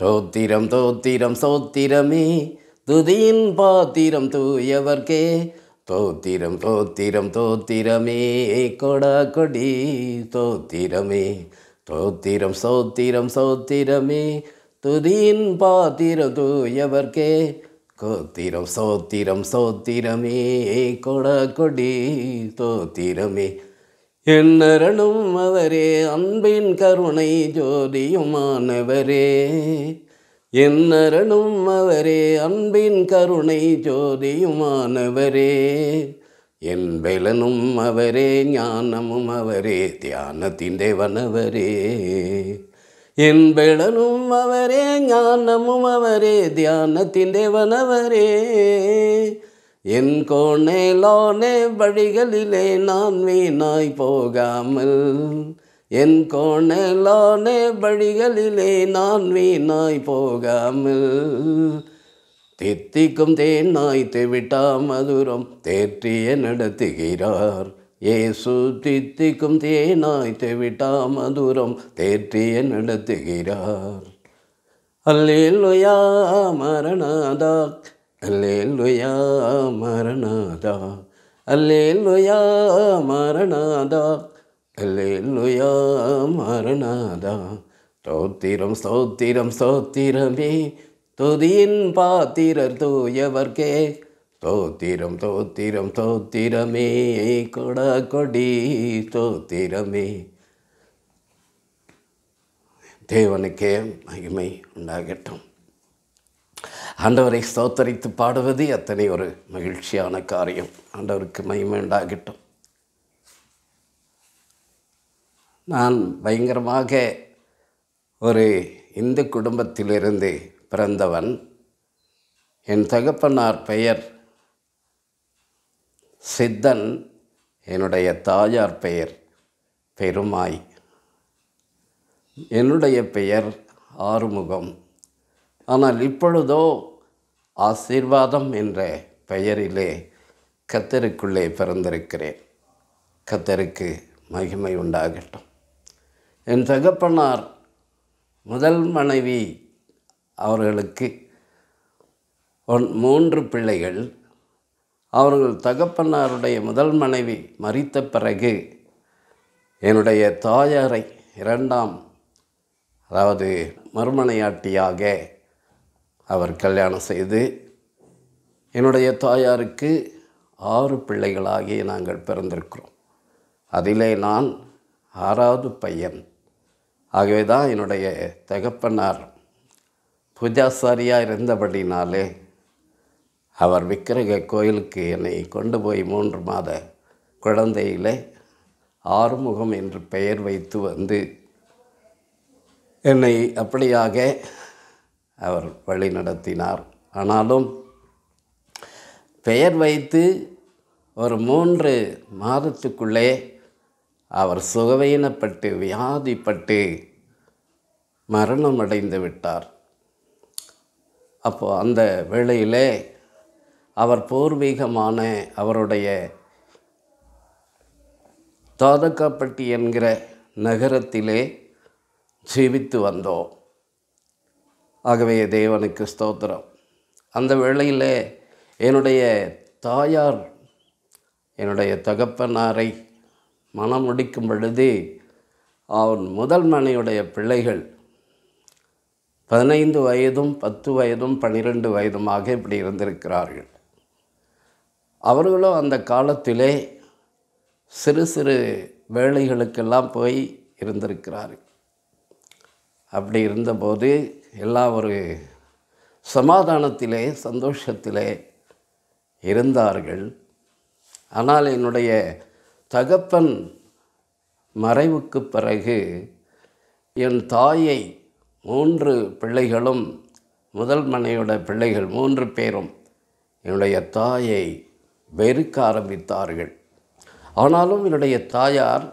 தோத்திரம் தோத்திரம் சோத்திரமே துதியின் பாத்திரம் தூயவர்க்கே தோத்திரம் தோத்திரம் தோத்திரமே கொடா கொடி தோத்திரமே தோத்திரம் சோத்திரம் சோத்திரமே துதியின் பாத்திரம் தூயவர்க்கே கோத்திரம் சோத்திரம் சோத்திரமே கொடா கொடி தோத்திரமே என்னரணும் அவரே அன்பின் கருணை ஜோதியுமானவரே என்னரணும் அவரே அன்பின் கருணை ஜோதியுமானவரே என் வெலனும் அவரே ஞானமும் அவரே தியானத்தின் தேவனவரே என் வெளனும் அவரே ஞானமும் அவரே தியானத்தின் தேவனவரே என் கோணேலானே வழிகளிலே நான் வீணாய் போகாமல் என் கோணேலானே வழிகளிலே நான் வீணாய் போகாமல் தித்திக்கும் தேனாய் திவிட்டா மதுரம் தேற்றிய நடத்துகிறார் ஏசு தித்திக்கும் தேனாய் திவிட்டா மதுரம் தேற்றிய நடத்துகிறார் அல்லேலுயா மரணாதாக் அல்லேலுயா மரணாதா அல்லேலுயா மரணாதா அல்லேலுயா மரணாதா ஸ்தோத்திரம் ஸ்தோத்திரம் ஸ்தோத்திரமே தொதியின் பாத்திரர் தூயவர்க்கே ஸ்தோத்திரம் தோத்திரம் தோத்திரமே கொட கொடி தோத்திரமே தேவனுக்கே மகிமை உண்டாகட்டும் ஆண்டவரை ஸ்தோத்தரித்து பாடுவது அத்தனை ஒரு மகிழ்ச்சியான காரியம் ஆண்டவருக்கு மகிமேண்டாகட்டும் நான் பயங்கரமாக ஒரு இந்து குடும்பத்திலிருந்து பிறந்தவன் என் தகப்பனார் பெயர் சித்தன் என்னுடைய தாயார் பெயர் பெருமாய் என்னுடைய பெயர் ஆறுமுகம் ஆனால் இப்பொழுதோ ஆசீர்வாதம் என்ற பெயரிலே கத்தருக்குள்ளே பிறந்திருக்கிறேன் கத்தருக்கு மகிமை உண்டாகட்டும் என் தகப்பனார் முதல் மனைவி அவர்களுக்கு ஒன் மூன்று பிள்ளைகள் அவர்கள் தகப்பனாருடைய முதல் மனைவி மறித்த பிறகு என்னுடைய தாயாரை இரண்டாம் அதாவது மறுமனையாட்டியாக அவர் கல்யாணம் செய்து என்னுடைய தாயாருக்கு ஆறு பிள்ளைகளாகி நாங்கள் பிறந்திருக்கிறோம் அதிலே நான் ஆறாவது பையன் ஆகவே தான் என்னுடைய தகப்பனார் பூஜாசாரியாக இருந்தபடினாலே அவர் விக்கிரக கோயிலுக்கு என்னை கொண்டு போய் மூன்று மாத குழந்தையிலே ஆறுமுகம் என்று பெயர் வைத்து வந்து என்னை அப்படியாக அவர் வழி நடத்தினார் ஆனாலும் பெயர் வைத்து ஒரு மூன்று மாதத்துக்குள்ளே அவர் சுகவீனப்பட்டு வியாதிப்பட்டு மரணம் அடைந்து விட்டார் அப்போது அந்த வேளையிலே அவர் பூர்வீகமான அவருடைய தோதக்காப்பட்டி என்கிற நகரத்திலே ஜீவித்து வந்தோம் ஆகவே தேவனுக்கு ஸ்தோத்திரம் அந்த வேளையில் என்னுடைய தாயார் என்னுடைய தகப்பனாரை மனம் முடிக்கும் பொழுது அவன் முதல் மனையுடைய பிள்ளைகள் பதினைந்து வயதும் பத்து வயதும் பன்னிரெண்டு வயதுமாக இப்படி இருந்திருக்கிறார்கள் அவர்களும் அந்த காலத்திலே சிறு சிறு வேலைகளுக்கெல்லாம் போய் இருந்திருக்கிறார்கள் அப்படி இருந்தபோது எல்லா ஒரு சமாதானத்திலே சந்தோஷத்திலே இருந்தார்கள் ஆனால் என்னுடைய தகப்பன் மறைவுக்கு பிறகு என் தாயை மூன்று பிள்ளைகளும் முதல் மனையோட பிள்ளைகள் மூன்று பேரும் என்னுடைய தாயை வெறுக்க ஆரம்பித்தார்கள் ஆனாலும் என்னுடைய தாயார்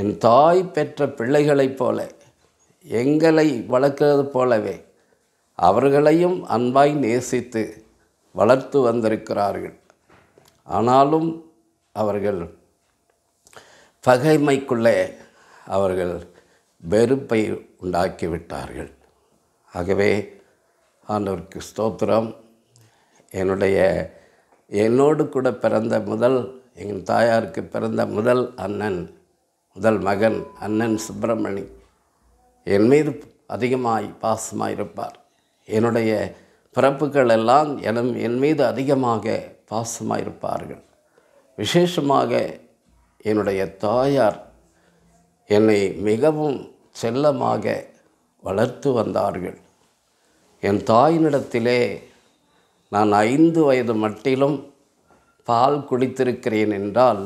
என் தாய் பெற்ற பிள்ளைகளைப் போல எங்களை வளர்க்கிறது போலவே அவர்களையும் அன்பாய் நேசித்து வளர்த்து வந்திருக்கிறார்கள் ஆனாலும் அவர்கள் பகைமைக்குள்ளே அவர்கள் வெறுப்பை உண்டாக்கிவிட்டார்கள் ஆகவே ஆண்டவருக்கு ஸ்தோத்திரம் என்னுடைய என்னோடு கூட பிறந்த முதல் எங்கள் தாயாருக்கு பிறந்த முதல் அண்ணன் முதல் மகன் அண்ணன் சுப்பிரமணி என் மீது அதிகமாய் பாசமாக இருப்பார் என்னுடைய பிறப்புகள் எல்லாம் எனும் என் மீது அதிகமாக பாசமாக இருப்பார்கள் விசேஷமாக என்னுடைய தாயார் என்னை மிகவும் செல்லமாக வளர்த்து வந்தார்கள் என் தாயினிடத்திலே நான் ஐந்து வயது மட்டிலும் பால் குடித்திருக்கிறேன் என்றால்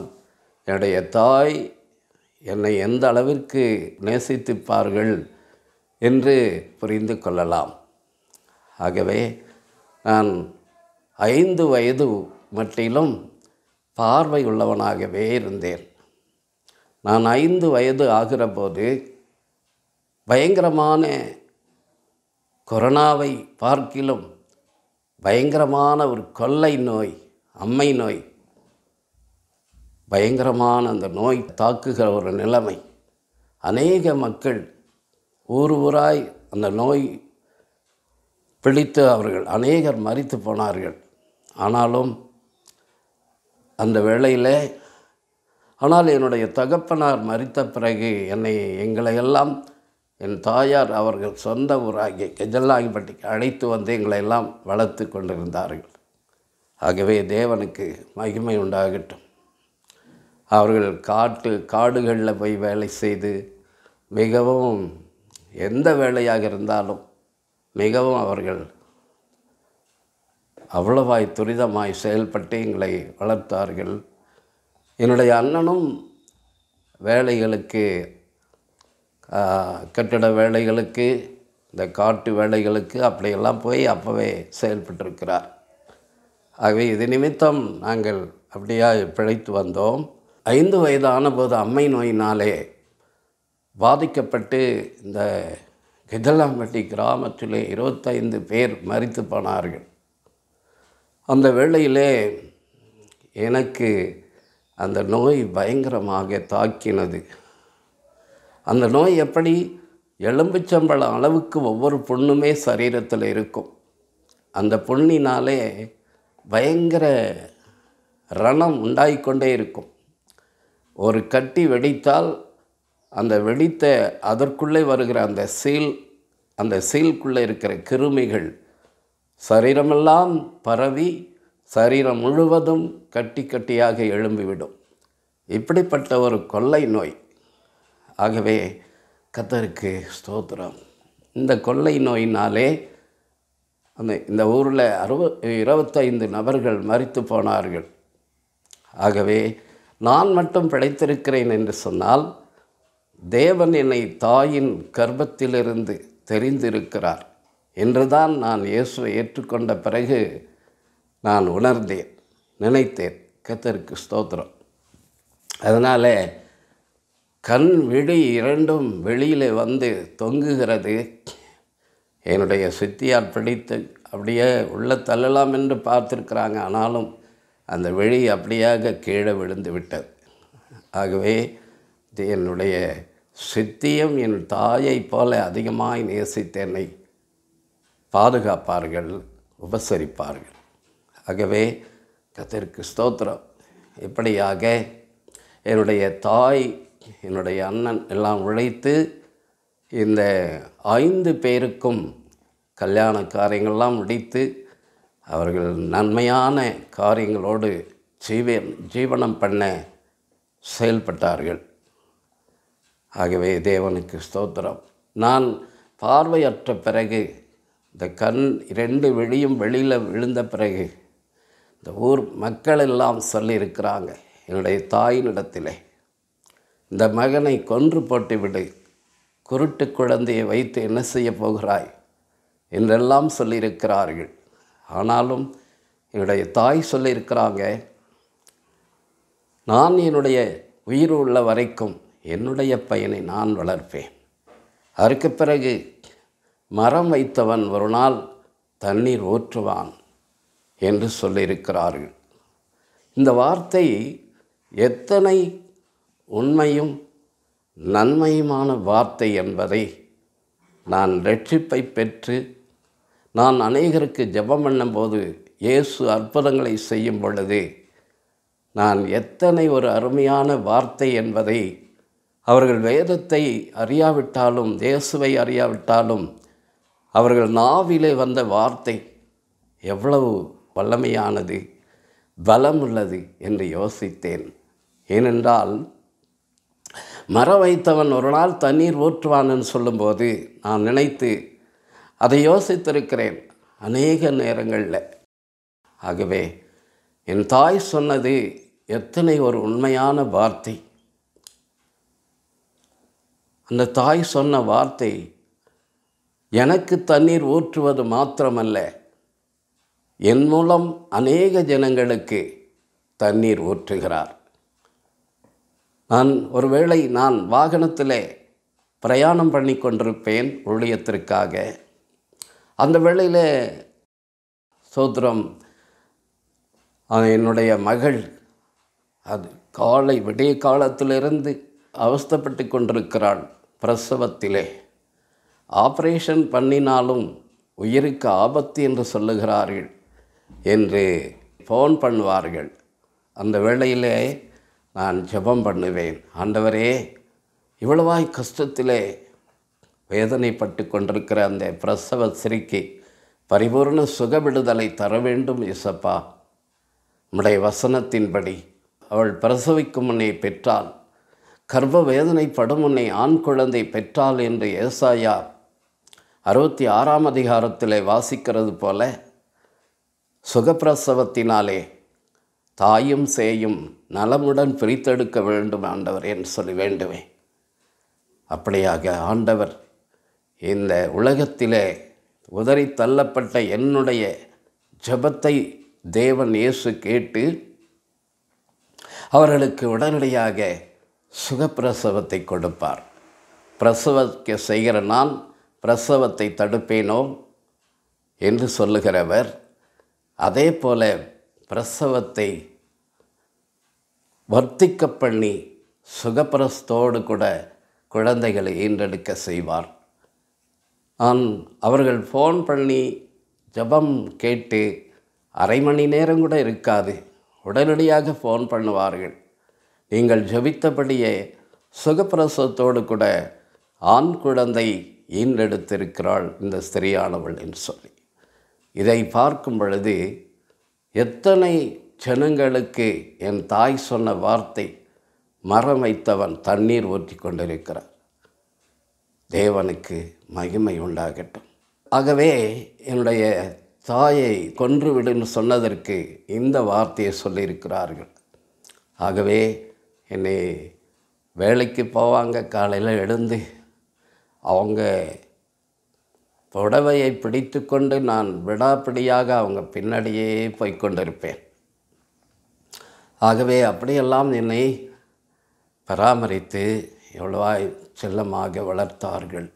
என்னுடைய தாய் என்னை எந்த அளவிற்கு நேசித்திப்பார்கள் என்று புரிந்து கொள்ளலாம் ஆகவே நான் ஐந்து வயது மட்டிலும் பார்வை உள்ளவனாகவே இருந்தேன் நான் ஐந்து வயது ஆகிற போது பயங்கரமான கொரோனாவை பார்க்கிலும் பயங்கரமான ஒரு கொள்ளை நோய் அம்மை நோய் பயங்கரமான அந்த நோய் தாக்குகிற ஒரு நிலைமை அநேக மக்கள் ஊர் ஊராய் அந்த நோய் பிடித்து அவர்கள் அநேகர் மறித்து போனார்கள் ஆனாலும் அந்த வேளையில் ஆனால் என்னுடைய தகப்பனார் மறித்த பிறகு என்னை எங்களையெல்லாம் என் தாயார் அவர்கள் சொந்த ஊராகிய கஜல்லாங்கிப்பட்டிக்கு அழைத்து வந்து எங்களையெல்லாம் வளர்த்து கொண்டிருந்தார்கள் ஆகவே தேவனுக்கு மகிமை உண்டாகட்டும் அவர்கள் காட்டு காடுகளில் போய் வேலை செய்து மிகவும் எந்த வேலையாக இருந்தாலும் மிகவும் அவர்கள் அவ்வளவாய் துரிதமாய் செயல்பட்டு எங்களை வளர்த்தார்கள் என்னுடைய அண்ணனும் வேலைகளுக்கு கட்டிட வேலைகளுக்கு இந்த காட்டு வேலைகளுக்கு அப்படியெல்லாம் போய் அப்போவே செயல்பட்டிருக்கிறார் ஆகவே இது நிமித்தம் நாங்கள் அப்படியா பிழைத்து வந்தோம் ஐந்து வயதான போது அம்மை நோயினாலே பாதிக்கப்பட்டு இந்த கிதலாம்பட்டி கிராமத்திலே இருபத்தைந்து பேர் மறித்து போனார்கள் அந்த வேளையிலே எனக்கு அந்த நோய் பயங்கரமாக தாக்கினது அந்த நோய் எப்படி எலும்புச்சம்பளம் அளவுக்கு ஒவ்வொரு பொண்ணுமே சரீரத்தில் இருக்கும் அந்த பொண்ணினாலே பயங்கர ரணம் உண்டாகிக்கொண்டே இருக்கும் ஒரு கட்டி வெடித்தால் அந்த வெடித்த அதற்குள்ளே வருகிற அந்த சீல் அந்த சீலுக்குள்ளே இருக்கிற கிருமிகள் சரீரமெல்லாம் பரவி சரீரம் முழுவதும் கட்டி கட்டியாக எழும்பிவிடும் இப்படிப்பட்ட ஒரு கொள்ளை நோய் ஆகவே கத்தருக்கு ஸ்தோத்திரம் இந்த கொள்ளை நோயினாலே அந்த இந்த ஊரில் அறுப இருபத்தைந்து நபர்கள் மறித்து போனார்கள் ஆகவே நான் மட்டும் பிழைத்திருக்கிறேன் என்று சொன்னால் தேவன் என்னை தாயின் கர்ப்பத்திலிருந்து தெரிந்திருக்கிறார் என்றுதான் நான் இயேசுவை ஏற்றுக்கொண்ட பிறகு நான் உணர்ந்தேன் நினைத்தேன் கத்தருக்கு ஸ்தோத்திரம் அதனால் கண் விழி இரண்டும் வெளியில் வந்து தொங்குகிறது என்னுடைய சித்தியார் பிடித்து அப்படியே உள்ள தள்ளலாம் என்று பார்த்துருக்குறாங்க ஆனாலும் அந்த விழி அப்படியாக கீழே விழுந்து விட்டது ஆகவே என்னுடைய சித்தியும் என் தாயை போல அதிகமாய் நேசித்து என்னை பாதுகாப்பார்கள் உபசரிப்பார்கள் ஆகவே கத்திற்கு ஸ்தோத்திரம் இப்படியாக என்னுடைய தாய் என்னுடைய அண்ணன் எல்லாம் உழைத்து இந்த ஐந்து பேருக்கும் கல்யாண காரியங்கள்லாம் முடித்து அவர்கள் நன்மையான காரியங்களோடு ஜீவ ஜீவனம் பண்ண செயல்பட்டார்கள் ஆகவே தேவனுக்கு ஸ்தோத்திரம் நான் பார்வையற்ற பிறகு இந்த கண் இரண்டு வெளியும் வெளியில் விழுந்த பிறகு இந்த ஊர் மக்கள் எல்லாம் சொல்லியிருக்கிறாங்க என்னுடைய தாயினிடத்திலே இந்த மகனை கொன்று போட்டுவிடு குருட்டு குழந்தையை வைத்து என்ன செய்ய போகிறாய் என்றெல்லாம் சொல்லியிருக்கிறார்கள் ஆனாலும் என்னுடைய தாய் சொல்லியிருக்கிறாங்க நான் என்னுடைய உயிர் உள்ள வரைக்கும் என்னுடைய பையனை நான் வளர்ப்பேன் அதற்கு பிறகு மரம் வைத்தவன் ஒரு நாள் தண்ணீர் ஊற்றுவான் என்று சொல்லியிருக்கிறார்கள் இந்த வார்த்தை எத்தனை உண்மையும் நன்மையுமான வார்த்தை என்பதை நான் ரட்சிப்பை பெற்று நான் அநேகருக்கு ஜெபம் பண்ணும்போது இயேசு அற்புதங்களை செய்யும் பொழுது நான் எத்தனை ஒரு அருமையான வார்த்தை என்பதை அவர்கள் வேதத்தை அறியாவிட்டாலும் இயேசுவை அறியாவிட்டாலும் அவர்கள் நாவிலே வந்த வார்த்தை எவ்வளவு வல்லமையானது பலம் உள்ளது என்று யோசித்தேன் ஏனென்றால் மர வைத்தவன் ஒரு நாள் தண்ணீர் ஊற்றுவான்னு சொல்லும்போது நான் நினைத்து அதை யோசித்திருக்கிறேன் அநேக நேரங்களில் ஆகவே என் தாய் சொன்னது எத்தனை ஒரு உண்மையான வார்த்தை அந்த தாய் சொன்ன வார்த்தை எனக்கு தண்ணீர் ஊற்றுவது மாத்திரமல்ல என் மூலம் அநேக ஜனங்களுக்கு தண்ணீர் ஊற்றுகிறார் நான் ஒருவேளை நான் வாகனத்தில் பிரயாணம் பண்ணி கொண்டிருப்பேன் ஊழியத்திற்காக அந்த வேளையில் சோத்திரம் என்னுடைய மகள் அது காலை விடிய காலத்திலிருந்து அவஸ்தப்பட்டு கொண்டிருக்கிறாள் பிரசவத்திலே ஆப்ரேஷன் பண்ணினாலும் உயிருக்கு ஆபத்து என்று சொல்லுகிறார்கள் என்று ஃபோன் பண்ணுவார்கள் அந்த வேளையிலே நான் ஜபம் பண்ணுவேன் ஆண்டவரே இவ்வளவாய் கஷ்டத்திலே வேதனைப்பட்டு கொண்டிருக்கிற அந்த பிரசவ சிரிக்கு பரிபூர்ண சுக விடுதலை தர வேண்டும் இசப்பா நம்முடைய வசனத்தின்படி அவள் பிரசவிக்கும் முன்னே பெற்றாள் கர்ப்ப வேதனைப்படும் முன்னே ஆண் குழந்தை பெற்றாள் என்று ஏசாயா அறுபத்தி ஆறாம் அதிகாரத்தில் வாசிக்கிறது போல சுகப்பிரசவத்தினாலே தாயும் சேயும் நலமுடன் பிரித்தெடுக்க வேண்டும் ஆண்டவர் என்று சொல்லி வேண்டுமே அப்படியாக ஆண்டவர் இந்த உலகத்திலே உதறி தள்ளப்பட்ட என்னுடைய ஜபத்தை தேவன் இயேசு கேட்டு அவர்களுக்கு உடனடியாக சுகப்பிரசவத்தை கொடுப்பார் பிரசவக்க செய்கிற நான் பிரசவத்தை தடுப்பேனோ என்று சொல்லுகிறவர் அதே போல பிரசவத்தை வர்த்திக்க பண்ணி சுகப்பிரசத்தோடு கூட குழந்தைகளை ஈன்றெடுக்க செய்வார் நான் அவர்கள் ஃபோன் பண்ணி ஜபம் கேட்டு அரை மணி நேரம் கூட இருக்காது உடனடியாக ஃபோன் பண்ணுவார்கள் நீங்கள் ஜபித்தபடியே சுகப்பிரசவத்தோடு கூட ஆண் குழந்தை ஈன்றெடுத்திருக்கிறாள் இந்த ஸ்திரியானவள் என்று சொல்லி இதை பார்க்கும் பொழுது எத்தனை ஜனங்களுக்கு என் தாய் சொன்ன வார்த்தை மரம் வைத்தவன் தண்ணீர் ஊற்றி கொண்டிருக்கிறார் தேவனுக்கு மகிமை உண்டாகட்டும் ஆகவே என்னுடைய தாயை கொன்றுவிடுன்னு சொன்னதற்கு இந்த வார்த்தையை சொல்லியிருக்கிறார்கள் ஆகவே என்னை வேலைக்கு போவாங்க காலையில் எழுந்து அவங்க புடவையை பிடித்து கொண்டு நான் விடாப்பிடியாக அவங்க பின்னாடியே போய்கொண்டிருப்பேன் ஆகவே அப்படியெல்லாம் என்னை பராமரித்து எவ்வளவாய் செல்லமாக வளர்த்தார்கள்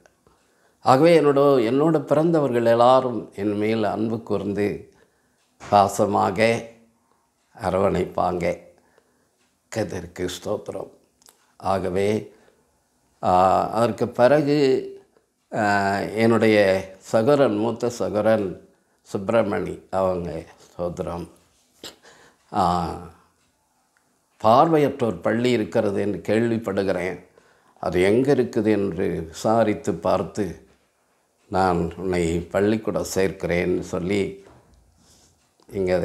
ஆகவே என்னோட என்னோட பிறந்தவர்கள் எல்லாரும் என் மேல் அன்பு கூர்ந்து பாசமாக அரவணைப்பாங்க கதிர்க்கு ஸ்தோத்திரம் ஆகவே அதற்கு பிறகு என்னுடைய சகோரன் மூத்த சகோரன் சுப்பிரமணி அவங்க ஸ்தோத்திரம் பார்வையற்றோர் பள்ளி இருக்கிறது என்று கேள்விப்படுகிறேன் அது எங்கே இருக்குது என்று விசாரித்து பார்த்து நான் உன்னை பள்ளிக்கூடம் சேர்க்கிறேன்னு சொல்லி இங்கே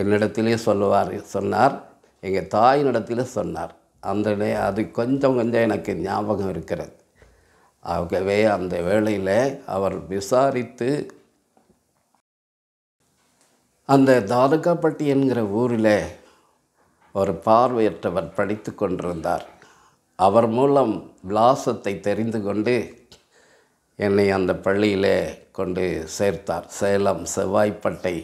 என்னிடத்திலே சொல்லுவார் சொன்னார் எங்கள் தாயினிடத்திலே சொன்னார் அந்த அது கொஞ்சம் கொஞ்சம் எனக்கு ஞாபகம் இருக்கிறது ஆகவே அந்த வேளையில் அவர் விசாரித்து அந்த தாலுகாப்பட்டி என்கிற ஊரில் ஒரு பார்வையற்றவர் படித்து கொண்டிருந்தார் அவர் மூலம் விலாசத்தை தெரிந்து கொண்டு என்னை அந்த பள்ளியிலே கொண்டு சேர்த்தார் சேலம் செவ்வாய்ப்பட்டை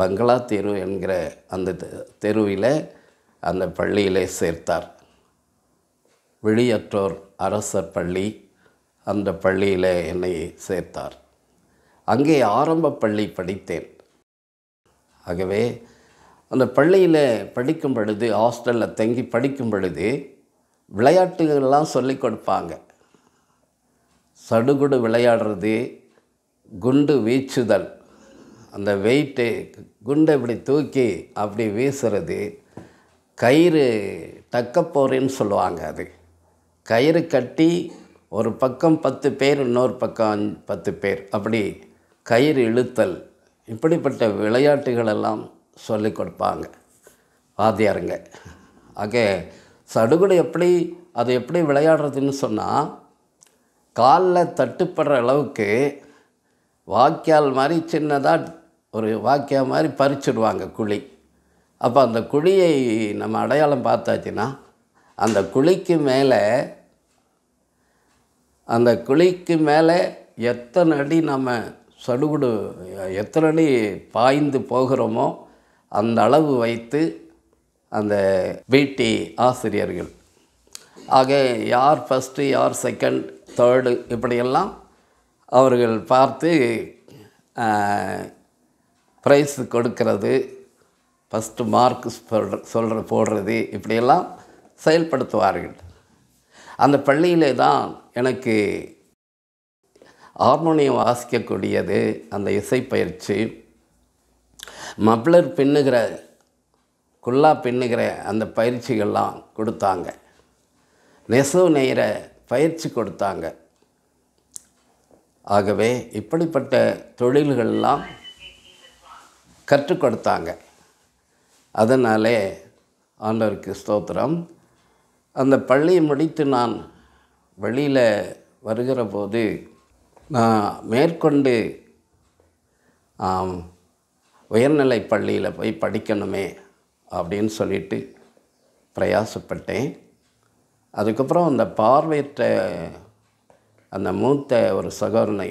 பங்களா தெரு என்கிற அந்த தெருவில் அந்த பள்ளியிலே சேர்த்தார் வெளியற்றோர் அரசர் பள்ளி அந்த பள்ளியில் என்னை சேர்த்தார் அங்கே ஆரம்ப பள்ளி படித்தேன் ஆகவே அந்த பள்ளியில் படிக்கும் பொழுது ஹாஸ்டலில் தங்கி படிக்கும் பொழுது விளையாட்டுகள்லாம் சொல்லி கொடுப்பாங்க சடுகுடு விளையாடுறது குண்டு வீச்சுதல் அந்த வெயிட்டு குண்டை இப்படி தூக்கி அப்படி வீசுறது கயிறு போகிறேன்னு சொல்லுவாங்க அது கயிறு கட்டி ஒரு பக்கம் பத்து பேர் இன்னொரு பக்கம் பத்து பேர் அப்படி கயிறு இழுத்தல் இப்படிப்பட்ட விளையாட்டுகளெல்லாம் சொல்லி கொடுப்பாங்க வாத்தியாருங்க ஆக சடுகுடு எப்படி அது எப்படி விளையாடுறதுன்னு சொன்னால் காலில் தட்டுப்படுற அளவுக்கு வாய்க்கால் மாதிரி சின்னதாக ஒரு வாக்கியால் மாதிரி பறிச்சுடுவாங்க குழி அப்போ அந்த குழியை நம்ம அடையாளம் பார்த்தாச்சுன்னா அந்த குழிக்கு மேலே அந்த குழிக்கு மேலே எத்தனை அடி நம்ம சடுகுடு எத்தனை அடி பாய்ந்து போகிறோமோ அந்த அளவு வைத்து அந்த வீட்டி ஆசிரியர்கள் ஆக யார் ஃபஸ்ட்டு யார் செகண்ட் தேர்டு இப்படியெல்லாம் அவர்கள் பார்த்து ப்ரைஸ் கொடுக்கறது ஃபஸ்ட்டு மார்க் சொல்கிற சொல்கிற போடுறது இப்படியெல்லாம் செயல்படுத்துவார்கள் அந்த பள்ளியிலே தான் எனக்கு ஹார்மோனியம் வாசிக்கக்கூடியது அந்த இசைப்பயிற்சி மப்ளர் பின்னுகிற குல்லா பின்னுகிற அந்த பயிற்சிகள்லாம் கொடுத்தாங்க நெசவு நெய்கிற பயிற்சி கொடுத்தாங்க ஆகவே இப்படிப்பட்ட தொழில்கள்லாம் கற்றுக் கொடுத்தாங்க அதனாலே ஆண்டவருக்கு ஸ்தோத்திரம் அந்த பள்ளியை முடித்து நான் வெளியில் வருகிற போது நான் மேற்கொண்டு உயர்நிலை பள்ளியில் போய் படிக்கணுமே அப்படின்னு சொல்லிட்டு பிரயாசப்பட்டேன் அதுக்கப்புறம் அந்த பார்வையற்ற அந்த மூத்த ஒரு சகோதரனை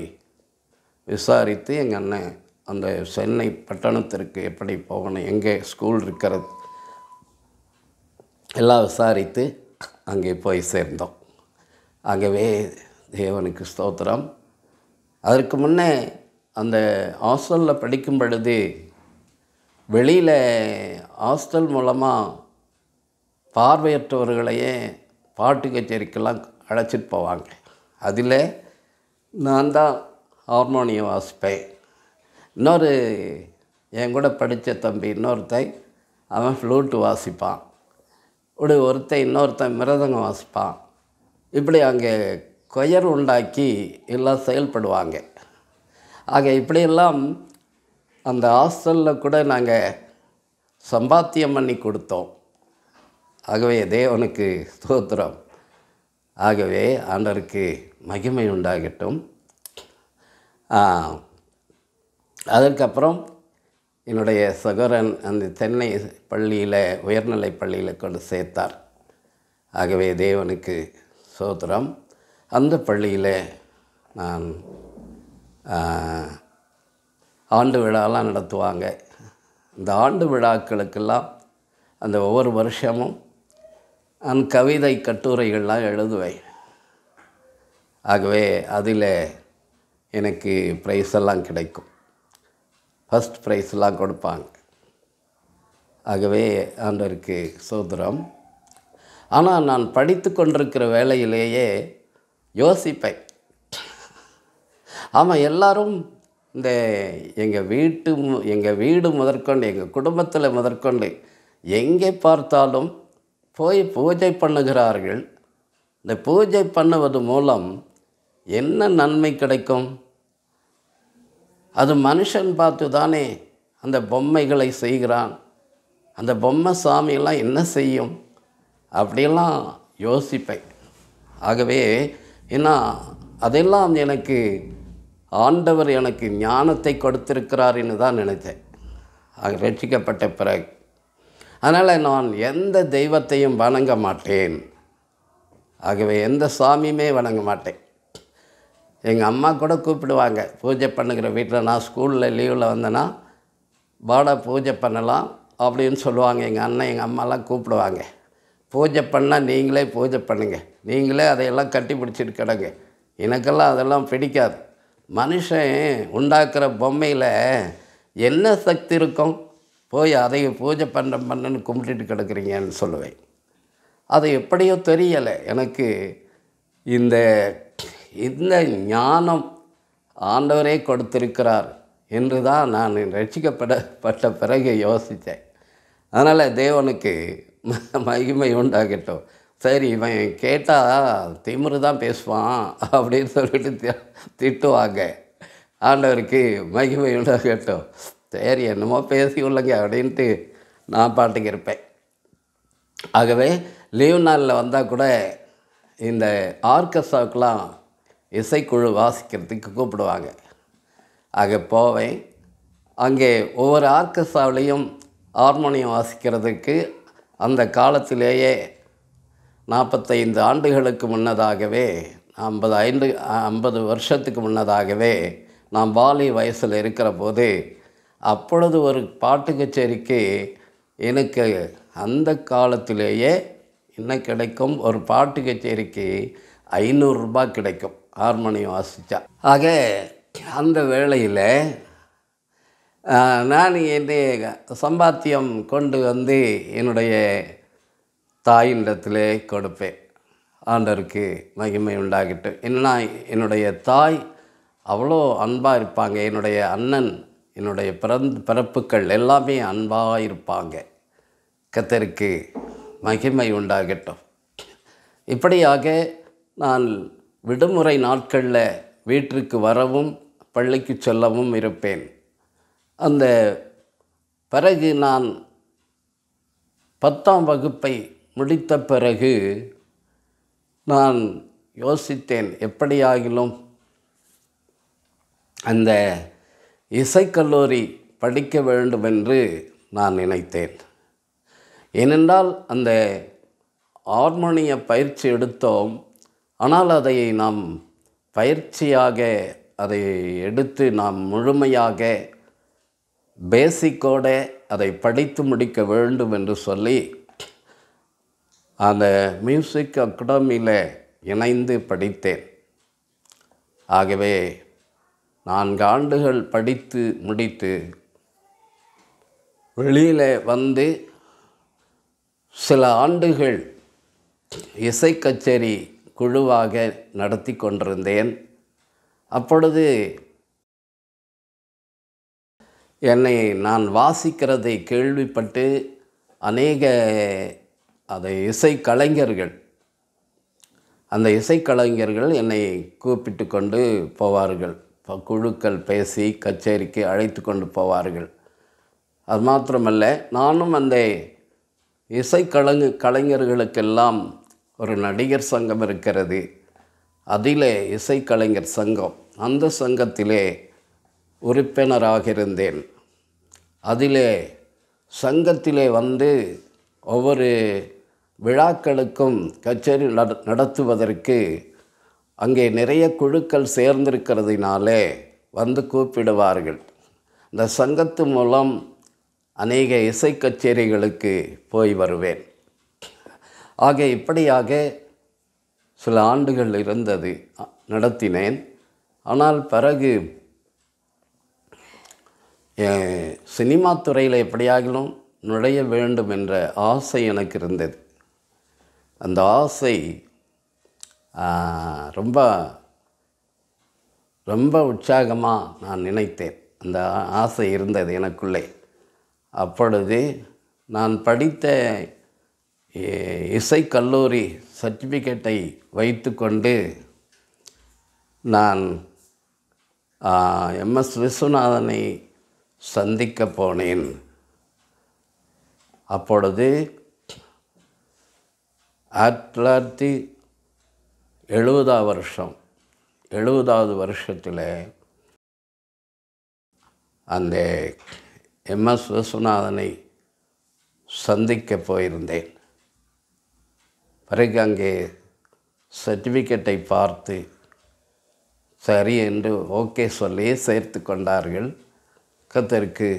விசாரித்து எங்கள் அண்ணன் அந்த சென்னை பட்டணத்திற்கு எப்படி போகணும் எங்கே ஸ்கூல் இருக்கிறது எல்லாம் விசாரித்து அங்கே போய் சேர்ந்தோம் ஆகவே தேவனுக்கு ஸ்தோத்திரம் அதற்கு முன்னே அந்த ஹாஸ்டலில் படிக்கும் பொழுது வெளியில் ஹாஸ்டல் மூலமாக பார்வையற்றவர்களையே பாட்டு கச்சேரிக்கெல்லாம் அழைச்சிட்டு போவாங்க அதில் நான் தான் ஹார்மோனியம் வாசிப்பேன் இன்னொரு என் கூட படித்த தம்பி இன்னொருத்தன் அவன் ஃப்ளூட்டு வாசிப்பான் இப்படி ஒருத்தன் இன்னொருத்தன் மிருதங்கம் வாசிப்பான் இப்படி அங்கே கொயர் உண்டாக்கி எல்லாம் செயல்படுவாங்க ஆக இப்படியெல்லாம் அந்த ஹாஸ்டலில் கூட நாங்கள் சம்பாத்தியம் பண்ணி கொடுத்தோம் ஆகவே தேவனுக்கு ஸ்தோத்திரம் ஆகவே ஆண்டருக்கு மகிமை உண்டாகட்டும் அதற்கப்புறம் என்னுடைய சகோதரன் அந்த சென்னை பள்ளியில் உயர்நிலை பள்ளியில் கொண்டு சேர்த்தார் ஆகவே தேவனுக்கு சோத்திரம் அந்த பள்ளியில் நான் ஆண்டு விழாலாம் நடத்துவாங்க இந்த ஆண்டு விழாக்களுக்கெல்லாம் அந்த ஒவ்வொரு வருஷமும் நான் கவிதை கட்டுரைகள்லாம் எழுதுவேன் ஆகவே அதில் எனக்கு ப்ரைஸ் எல்லாம் கிடைக்கும் ஃபஸ்ட் ப்ரைஸ்லாம் கொடுப்பாங்க ஆகவே ஆண்டருக்கு சோதரம் ஆனால் நான் படித்து கொண்டிருக்கிற வேலையிலேயே யோசிப்பேன் ஆமாம் எல்லாரும் இந்த எங்கள் வீட்டு எங்கள் வீடு முதற்கொண்டு எங்கள் குடும்பத்தில் முதற்கொண்டு எங்கே பார்த்தாலும் போய் பூஜை பண்ணுகிறார்கள் இந்த பூஜை பண்ணுவது மூலம் என்ன நன்மை கிடைக்கும் அது மனுஷன் பார்த்து தானே அந்த பொம்மைகளை செய்கிறான் அந்த பொம்மை சாமியெல்லாம் என்ன செய்யும் அப்படியெல்லாம் யோசிப்பேன் ஆகவே ஏன்னா அதெல்லாம் எனக்கு ஆண்டவர் எனக்கு ஞானத்தை கொடுத்திருக்கிறாருன்னு தான் நினைத்தேன் ரட்சிக்கப்பட்ட பிறகு அதனால் நான் எந்த தெய்வத்தையும் வணங்க மாட்டேன் ஆகவே எந்த சாமியுமே வணங்க மாட்டேன் எங்கள் அம்மா கூட கூப்பிடுவாங்க பூஜை பண்ணுகிற வீட்டில் நான் ஸ்கூலில் லீவில் வந்தேன்னா வாடா பூஜை பண்ணலாம் அப்படின்னு சொல்லுவாங்க எங்கள் அண்ணன் எங்கள் அம்மாலாம் கூப்பிடுவாங்க பூஜை பண்ணால் நீங்களே பூஜை பண்ணுங்கள் நீங்களே அதையெல்லாம் கட்டி பிடிச்சிட்டு கிடங்க எனக்கெல்லாம் அதெல்லாம் பிடிக்காது மனுஷன் உண்டாக்குற பொம்மையில் என்ன சக்தி இருக்கும் போய் அதை பூஜை பண்ண பண்ணன்னு கும்பிட்டுட்டு கிடக்குறீங்கன்னு சொல்லுவேன் அது எப்படியோ தெரியலை எனக்கு இந்த இந்த ஞானம் ஆண்டவரே கொடுத்திருக்கிறார் என்று தான் நான் ரட்சிக்கப்படப்பட்ட பிறகு யோசித்தேன் அதனால் தேவனுக்கு மகிமை உண்டாகட்டும் சரி இவன் கேட்டால் திமிரு தான் பேசுவான் அப்படின்னு சொல்லிட்டு திட்டுவாங்க ஆண்டவருக்கு மகிமையுள்ள கேட்டோம் சரி என்னமோ பேசி உள்ளங்க அப்படின்ட்டு நான் பாட்டுக்கு இருப்பேன் ஆகவே லீவ் நாளில் வந்தால் கூட இந்த ஆர்கெஸ்ட்ராவுக்கெலாம் இசைக்குழு வாசிக்கிறதுக்கு கூப்பிடுவாங்க ஆக போவேன் அங்கே ஒவ்வொரு ஆர்கெஸ்ட்ராவிலையும் ஹார்மோனியம் வாசிக்கிறதுக்கு அந்த காலத்திலேயே நாற்பத்தைந்து ஆண்டுகளுக்கு முன்னதாகவே ஐம்பது ஐந்து ஐம்பது வருஷத்துக்கு முன்னதாகவே நான் பாலி வயசில் இருக்கிற போது அப்பொழுது ஒரு பாட்டு கச்சேரிக்கு எனக்கு அந்த காலத்திலேயே என்ன கிடைக்கும் ஒரு பாட்டு கச்சேரிக்கு ஐநூறுரூபா கிடைக்கும் ஹார்மோனியம் வாசித்தா ஆக அந்த வேளையில் நான் என்னை சம்பாத்தியம் கொண்டு வந்து என்னுடைய தாயினிடத்திலே கொடுப்பேன் ஆண்டருக்கு மகிமை உண்டாகிட்டு என்னென்னா என்னுடைய தாய் அவ்வளோ அன்பாக இருப்பாங்க என்னுடைய அண்ணன் என்னுடைய பிறந் பிறப்புக்கள் எல்லாமே அன்பாக இருப்பாங்க கத்தருக்கு மகிமை உண்டாகட்டும் இப்படியாக நான் விடுமுறை நாட்களில் வீட்டிற்கு வரவும் பள்ளிக்கு செல்லவும் இருப்பேன் அந்த பிறகு நான் பத்தாம் வகுப்பை முடித்த பிறகு நான் யோசித்தேன் எப்படியாகிலும் அந்த இசைக்கல்லூரி படிக்க வேண்டும் என்று நான் நினைத்தேன் ஏனென்றால் அந்த ஹார்மோனிய பயிற்சி எடுத்தோம் ஆனால் அதை நாம் பயிற்சியாக அதை எடுத்து நாம் முழுமையாக பேசிக்கோட அதை படித்து முடிக்க வேண்டும் என்று சொல்லி அந்த மியூசிக் அகாடமியில் இணைந்து படித்தேன் ஆகவே நான்கு ஆண்டுகள் படித்து முடித்து வெளியில் வந்து சில ஆண்டுகள் இசை கச்சேரி குழுவாக நடத்தி கொண்டிருந்தேன் அப்பொழுது என்னை நான் வாசிக்கிறதை கேள்விப்பட்டு அநேக அதை இசை கலைஞர்கள் அந்த இசைக்கலைஞர்கள் என்னை கூப்பிட்டு கொண்டு போவார்கள் குழுக்கள் பேசி கச்சேரிக்கு அழைத்து கொண்டு போவார்கள் அது மாத்திரமல்ல நானும் அந்த இசைக்கலங்கு கலைஞர்களுக்கெல்லாம் ஒரு நடிகர் சங்கம் இருக்கிறது அதிலே இசைக்கலைஞர் சங்கம் அந்த சங்கத்திலே உறுப்பினராக இருந்தேன் அதிலே சங்கத்திலே வந்து ஒவ்வொரு விழாக்களுக்கும் கச்சேரி நடத்துவதற்கு அங்கே நிறைய குழுக்கள் சேர்ந்திருக்கிறதுனாலே வந்து கூப்பிடுவார்கள் இந்த சங்கத்து மூலம் அநேக இசை கச்சேரிகளுக்கு போய் வருவேன் ஆக இப்படியாக சில ஆண்டுகள் இருந்தது நடத்தினேன் ஆனால் பிறகு சினிமா துறையில் எப்படியாகிலும் நுழைய வேண்டும் என்ற ஆசை எனக்கு இருந்தது அந்த ஆசை ரொம்ப ரொம்ப உற்சாகமாக நான் நினைத்தேன் அந்த ஆசை இருந்தது எனக்குள்ளே அப்பொழுது நான் படித்த இசை கல்லூரி சர்டிஃபிகேட்டை வைத்துக்கொண்டு நான் எம்எஸ் விஸ்வநாதனை சந்திக்க போனேன் அப்பொழுது ஆயிரத்தி தொள்ளாயிரத்தி எழுபதாம் வருஷம் எழுபதாவது வருஷத்தில் அந்த எம்எஸ் விஸ்வநாதனை சந்திக்க போயிருந்தேன் பிறகு அங்கே சர்டிஃபிகேட்டை பார்த்து சரி என்று ஓகே சொல்லி சேர்த்து கொண்டார்கள் கத்தருக்கு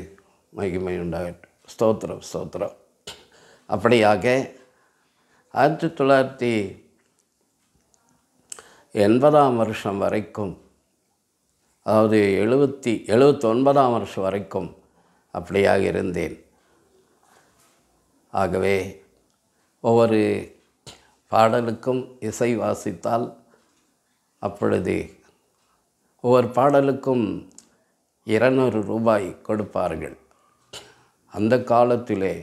மகிமை உண்டாகட்டும் ஸ்தோத்திரம் ஸ்தோத்திரம் அப்படியாக ஆயிரத்தி தொள்ளாயிரத்தி எண்பதாம் வருஷம் வரைக்கும் அதாவது எழுபத்தி எழுபத்தொன்பதாம் வருஷம் வரைக்கும் அப்படியாக இருந்தேன் ஆகவே ஒவ்வொரு பாடலுக்கும் இசை வாசித்தால் அப்பொழுது ஒவ்வொரு பாடலுக்கும் இருநூறு ரூபாய் கொடுப்பார்கள் அந்த காலத்திலே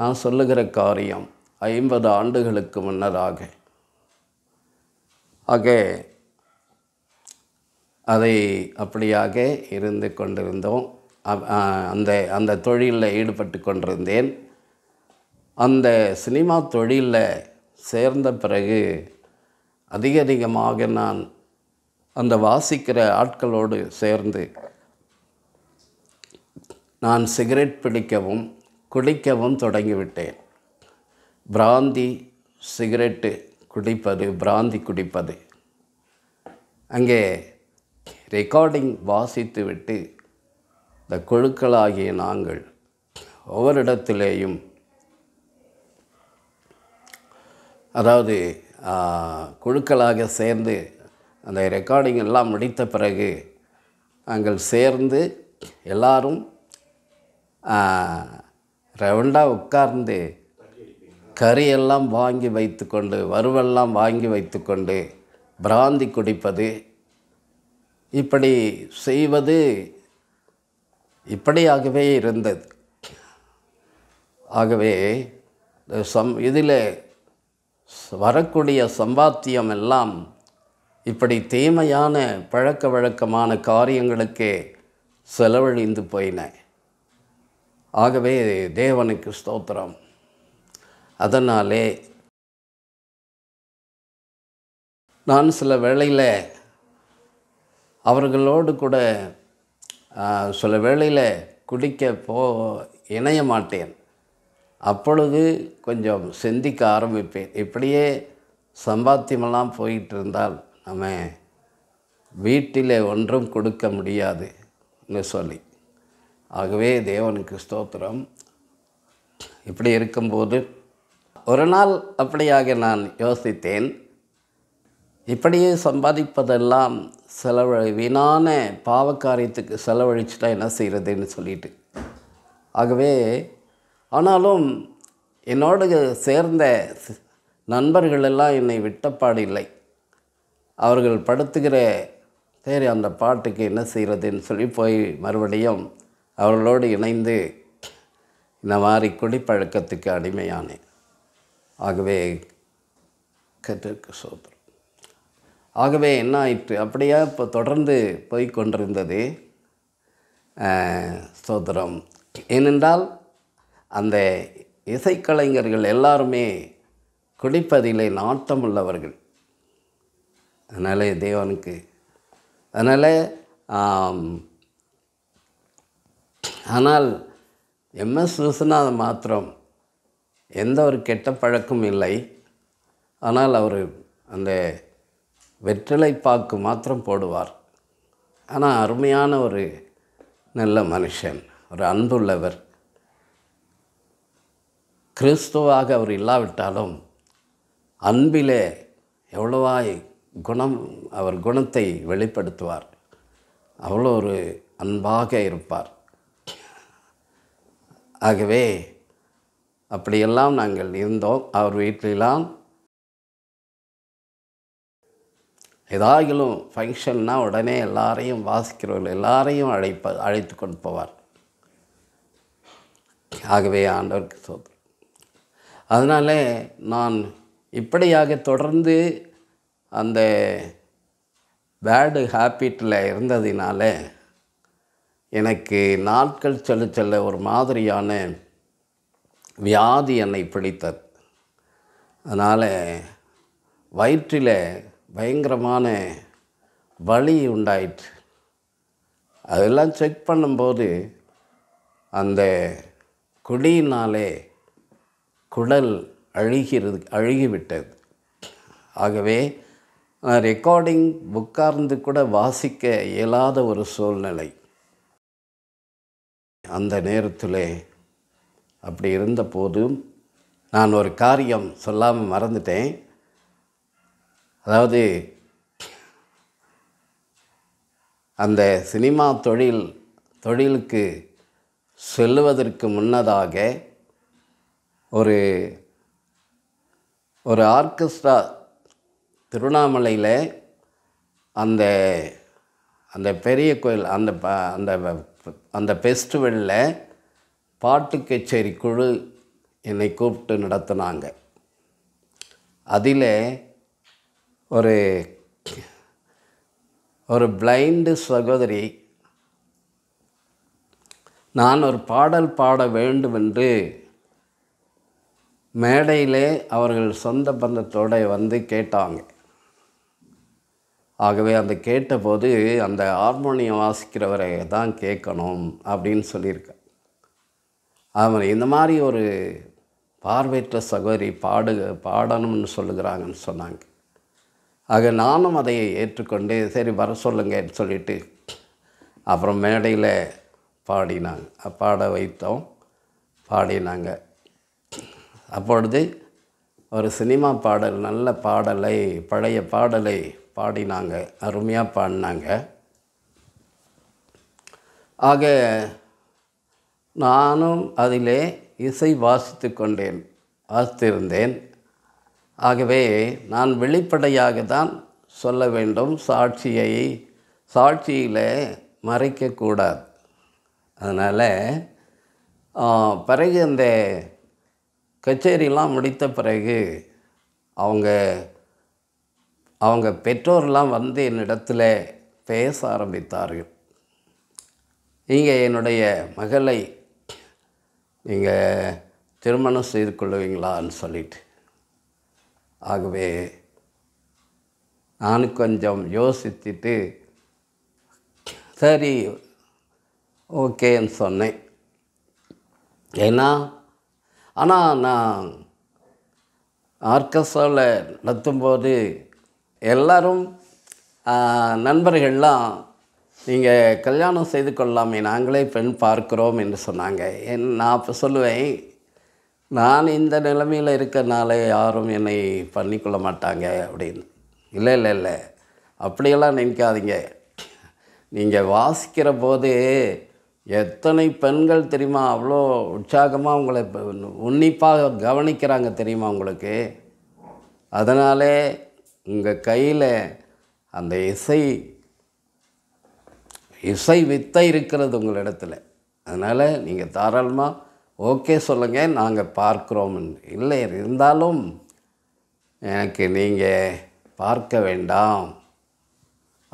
நான் சொல்லுகிற காரியம் ஐம்பது ஆண்டுகளுக்கு முன்னதாக ஆக அதை அப்படியாக இருந்து கொண்டிருந்தோம் அந்த அந்த தொழிலில் ஈடுபட்டு கொண்டிருந்தேன் அந்த சினிமா தொழிலில் சேர்ந்த பிறகு அதிக அதிகமாக நான் அந்த வாசிக்கிற ஆட்களோடு சேர்ந்து நான் சிகரெட் பிடிக்கவும் குடிக்கவும் தொடங்கிவிட்டேன் பிராந்தி சிகரெட்டு குடிப்பது பிராந்தி குடிப்பது அங்கே ரெக்கார்டிங் வாசித்து விட்டு இந்த குழுக்களாகிய நாங்கள் ஒவ்வொரு இடத்திலேயும் அதாவது குழுக்களாக சேர்ந்து அந்த ரெக்கார்டிங் எல்லாம் முடித்த பிறகு நாங்கள் சேர்ந்து எல்லாரும் ரவுண்டாக உட்கார்ந்து கறியெல்லாம் வாங்கி வைத்துக்கொண்டு வறுவெல்லாம் வாங்கி வைத்துக்கொண்டு பிராந்தி குடிப்பது இப்படி செய்வது இப்படியாகவே இருந்தது ஆகவே சம் இதில் வரக்கூடிய சம்பாத்தியம் எல்லாம் இப்படி தீமையான பழக்க வழக்கமான காரியங்களுக்கே செலவழிந்து போயின ஆகவே தேவனுக்கு ஸ்தோத்திரம் அதனாலே நான் சில வேளையில் அவர்களோடு கூட சில வேளையில் குடிக்க போ இணைய மாட்டேன் அப்பொழுது கொஞ்சம் சிந்திக்க ஆரம்பிப்பேன் இப்படியே சம்பாத்தியமெல்லாம் போயிட்டு இருந்தால் நம்ம வீட்டில் ஒன்றும் கொடுக்க முடியாது சொல்லி ஆகவே தேவனுக்கு ஸ்தோத்திரம் இப்படி இருக்கும்போது ஒரு நாள் அப்படியாக நான் யோசித்தேன் இப்படியே சம்பாதிப்பதெல்லாம் செலவழி வீணான பாவக்காரியத்துக்கு செலவழிச்சுட்டா என்ன செய்கிறதுன்னு சொல்லிட்டு ஆகவே ஆனாலும் என்னோடு சேர்ந்த நண்பர்களெல்லாம் என்னை விட்டப்பாடு இல்லை அவர்கள் படுத்துகிற சரி அந்த பாட்டுக்கு என்ன செய்கிறதுன்னு சொல்லி போய் மறுபடியும் அவர்களோடு இணைந்து இந்த மாதிரி குடிப்பழக்கத்துக்கு அடிமையானேன் ஆகவே கற்றுக்கு சோதரம் ஆகவே என்ன ஆயிற்று அப்படியே இப்போ தொடர்ந்து போய்கொண்டிருந்தது சோதரம் ஏனென்றால் அந்த இசைக்கலைஞர்கள் எல்லாருமே குடிப்பதிலே நாட்டம் உள்ளவர்கள் அதனால் தேவனுக்கு அதனால் ஆனால் எம்எஸ் விஸ்வநாதன் மாத்திரம் எந்த ஒரு கெட்ட பழக்கம் இல்லை ஆனால் அவர் அந்த வெற்றிலை பாக்கு மாத்திரம் போடுவார் ஆனால் அருமையான ஒரு நல்ல மனுஷன் ஒரு அன்புள்ளவர் கிறிஸ்துவாக அவர் இல்லாவிட்டாலும் அன்பிலே எவ்வளவாய் குணம் அவர் குணத்தை வெளிப்படுத்துவார் அவ்வளோ ஒரு அன்பாக இருப்பார் ஆகவே அப்படியெல்லாம் நாங்கள் இருந்தோம் அவர் வீட்டிலெல்லாம் ஏதாகிலும் ஃபங்க்ஷன்னால் உடனே எல்லாரையும் வாசிக்கிறவர்கள் எல்லாரையும் அழைப்ப அழைத்து கொண்டு போவார் ஆகவே ஆண்டவருக்கு சொல் அதனால் நான் இப்படியாக தொடர்ந்து அந்த பேடு ஹேபிட்டில் இருந்ததினால எனக்கு நாட்கள் செல்ல செல்ல ஒரு மாதிரியான வியாதி என்னை பிடித்தது அதனால் வயிற்றில் பயங்கரமான வலி உண்டாயிற்று அதெல்லாம் செக் பண்ணும்போது அந்த குடியினாலே குடல் அழுகிறது அழுகிவிட்டது ஆகவே ரெக்கார்டிங் உட்கார்ந்து கூட வாசிக்க இயலாத ஒரு சூழ்நிலை அந்த நேரத்தில் அப்படி இருந்த போதும் நான் ஒரு காரியம் சொல்லாமல் மறந்துட்டேன் அதாவது அந்த சினிமா தொழில் தொழிலுக்கு செல்லுவதற்கு முன்னதாக ஒரு ஒரு ஆர்கெஸ்ட்ரா திருவண்ணாமலையில் அந்த அந்த பெரிய கோயில் அந்த அந்த அந்த ஃபெஸ்டிவலில் பாட்டு கச்சேரி குழு என்னை கூப்பிட்டு நடத்தினாங்க அதில் ஒரு ஒரு பிளைண்டு சகோதரி நான் ஒரு பாடல் பாட வேண்டும் என்று மேடையிலே அவர்கள் சொந்த பந்தத்தோடு வந்து கேட்டாங்க ஆகவே அந்த கேட்டபோது அந்த ஹார்மோனியம் வாசிக்கிறவரை தான் கேட்கணும் அப்படின்னு சொல்லியிருக்கேன் அவர் இந்த மாதிரி ஒரு பார்வையற்ற சகோதரி பாடு பாடணும்னு சொல்லுகிறாங்கன்னு சொன்னாங்க ஆக நானும் அதை ஏற்றுக்கொண்டு சரி வர சொல்லுங்கன்னு சொல்லிவிட்டு அப்புறம் மேடையில் பாடினாங்க பாட வைத்தோம் பாடினாங்க அப்பொழுது ஒரு சினிமா பாடல் நல்ல பாடலை பழைய பாடலை பாடினாங்க அருமையாக பாடினாங்க ஆக நானும் அதிலே இசை வாசித்து கொண்டேன் வாசித்திருந்தேன் ஆகவே நான் வெளிப்படையாக தான் சொல்ல வேண்டும் சாட்சியை சாட்சியில் மறைக்கக்கூடாது அதனால் பிறகு அந்த கச்சேரிலாம் முடித்த பிறகு அவங்க அவங்க பெற்றோர்லாம் வந்து என்னிடத்தில் பேச ஆரம்பித்தார்கள் இங்கே என்னுடைய மகளை நீங்கள் திருமணம் செய்து கொள்ளுவீங்களான்னு சொல்லிட்டு ஆகவே நான் கொஞ்சம் யோசித்துட்டு சரி ஓகேன்னு சொன்னேன் ஏன்னா ஆனால் நான் ஆர்கஸ்ட்ராவில் நடத்தும்போது எல்லோரும் நண்பர்கள்லாம் நீங்கள் கல்யாணம் செய்து கொள்ளாமே நாங்களே பெண் பார்க்கிறோம் என்று சொன்னாங்க என் நான் இப்போ சொல்லுவேன் நான் இந்த நிலைமையில் இருக்கிறனால யாரும் என்னை பண்ணிக்கொள்ள மாட்டாங்க அப்படின்னு இல்லை இல்லை இல்லை அப்படியெல்லாம் நினைக்காதீங்க நீங்கள் வாசிக்கிற போது எத்தனை பெண்கள் தெரியுமா அவ்வளோ உற்சாகமாக உங்களை உன்னிப்பாக கவனிக்கிறாங்க தெரியுமா உங்களுக்கு அதனாலே உங்கள் கையில் அந்த இசை இசை வித்தை இருக்கிறது உங்களிடத்தில் அதனால் நீங்கள் தாராளமாக ஓகே சொல்லுங்கள் நாங்கள் பார்க்குறோம்னு இல்லை இருந்தாலும் எனக்கு நீங்கள் பார்க்க வேண்டாம்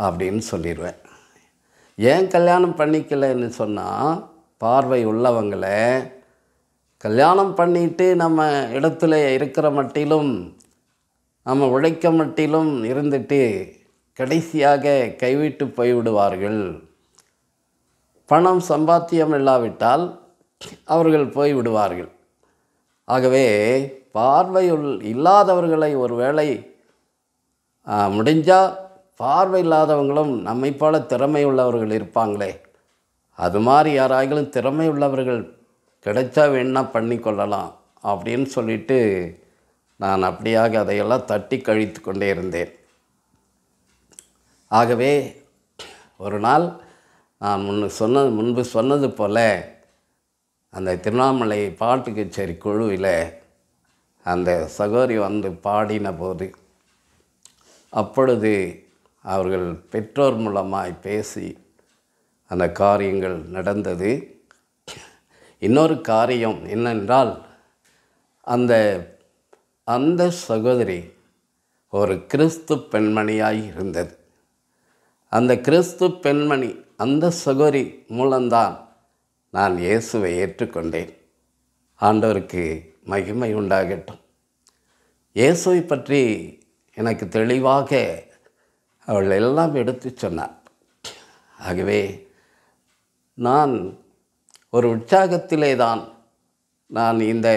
அப்படின்னு சொல்லிடுவேன் ஏன் கல்யாணம் பண்ணிக்கலைன்னு சொன்னால் பார்வை உள்ளவங்களை கல்யாணம் பண்ணிட்டு நம்ம இடத்துல இருக்கிற மட்டிலும் நம்ம உழைக்க மட்டிலும் இருந்துட்டு கடைசியாக கைவிட்டு போய்விடுவார்கள் பணம் சம்பாத்தியம் இல்லாவிட்டால் அவர்கள் போய்விடுவார்கள் ஆகவே பார்வையுள் இல்லாதவர்களை ஒரு வேளை முடிஞ்சால் பார்வை இல்லாதவங்களும் நம்மை போல திறமை உள்ளவர்கள் இருப்பாங்களே அது மாதிரி யாராயிலும் திறமை உள்ளவர்கள் கிடைச்சா வேணா பண்ணி கொள்ளலாம் அப்படின்னு சொல்லிட்டு நான் அப்படியாக அதையெல்லாம் தட்டி கழித்து கொண்டே இருந்தேன் ஆகவே ஒரு நாள் நான் முன்னு சொன்னது முன்பு சொன்னது போல் அந்த திருவண்ணாமலை பாட்டு கச்சேரி குழுவில் அந்த சகோரி வந்து பாடின போது அப்பொழுது அவர்கள் பெற்றோர் மூலமாய் பேசி அந்த காரியங்கள் நடந்தது இன்னொரு காரியம் என்னென்றால் அந்த அந்த சகோதரி ஒரு கிறிஸ்து பெண்மணியாய் இருந்தது அந்த கிறிஸ்து பெண்மணி அந்த சகோரி மூலம்தான் நான் இயேசுவை ஏற்றுக்கொண்டேன் ஆண்டவருக்கு மகிமை உண்டாகட்டும் இயேசுவை பற்றி எனக்கு தெளிவாக அவள் எல்லாம் எடுத்து சொன்னார் ஆகவே நான் ஒரு உற்சாகத்திலே தான் நான் இந்த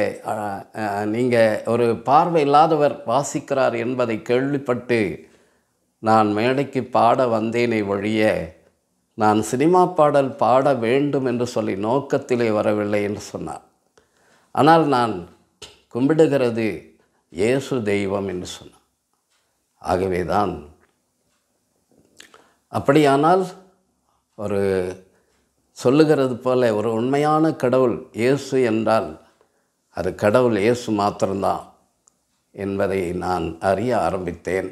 நீங்கள் ஒரு பார்வை இல்லாதவர் வாசிக்கிறார் என்பதை கேள்விப்பட்டு நான் மேடைக்கு பாட வந்தேனே ஒழிய நான் சினிமா பாடல் பாட வேண்டும் என்று சொல்லி நோக்கத்திலே வரவில்லை என்று சொன்னார் ஆனால் நான் கும்பிடுகிறது இயேசு தெய்வம் என்று சொன்னார் ஆகவே தான் அப்படியானால் ஒரு சொல்லுகிறது போல ஒரு உண்மையான கடவுள் இயேசு என்றால் அது கடவுள் இயேசு மாத்திரம்தான் என்பதை நான் அறிய ஆரம்பித்தேன்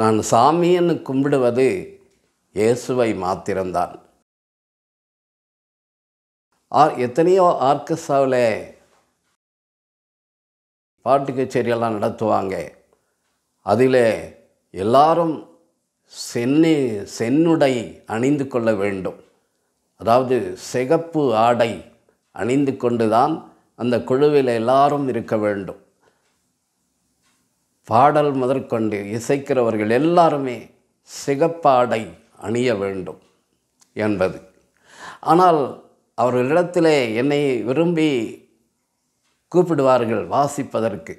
நான் சாமியன்னு கும்பிடுவது இயேசுவை மாத்திரம்தான் ஆர் எத்தனையோ ஆர்கெஸ்ட்ராவில் பாட்டு கச்சேரியெல்லாம் நடத்துவாங்க அதில் எல்லாரும் சென்னு சென்னுடை அணிந்து கொள்ள வேண்டும் அதாவது சிகப்பு ஆடை அணிந்து கொண்டு தான் அந்த குழுவில் எல்லாரும் இருக்க வேண்டும் பாடல் முதற்கொண்டு இசைக்கிறவர்கள் எல்லாருமே சிகப்பாடை அணிய வேண்டும் என்பது ஆனால் அவர்களிடத்திலே என்னை விரும்பி கூப்பிடுவார்கள் வாசிப்பதற்கு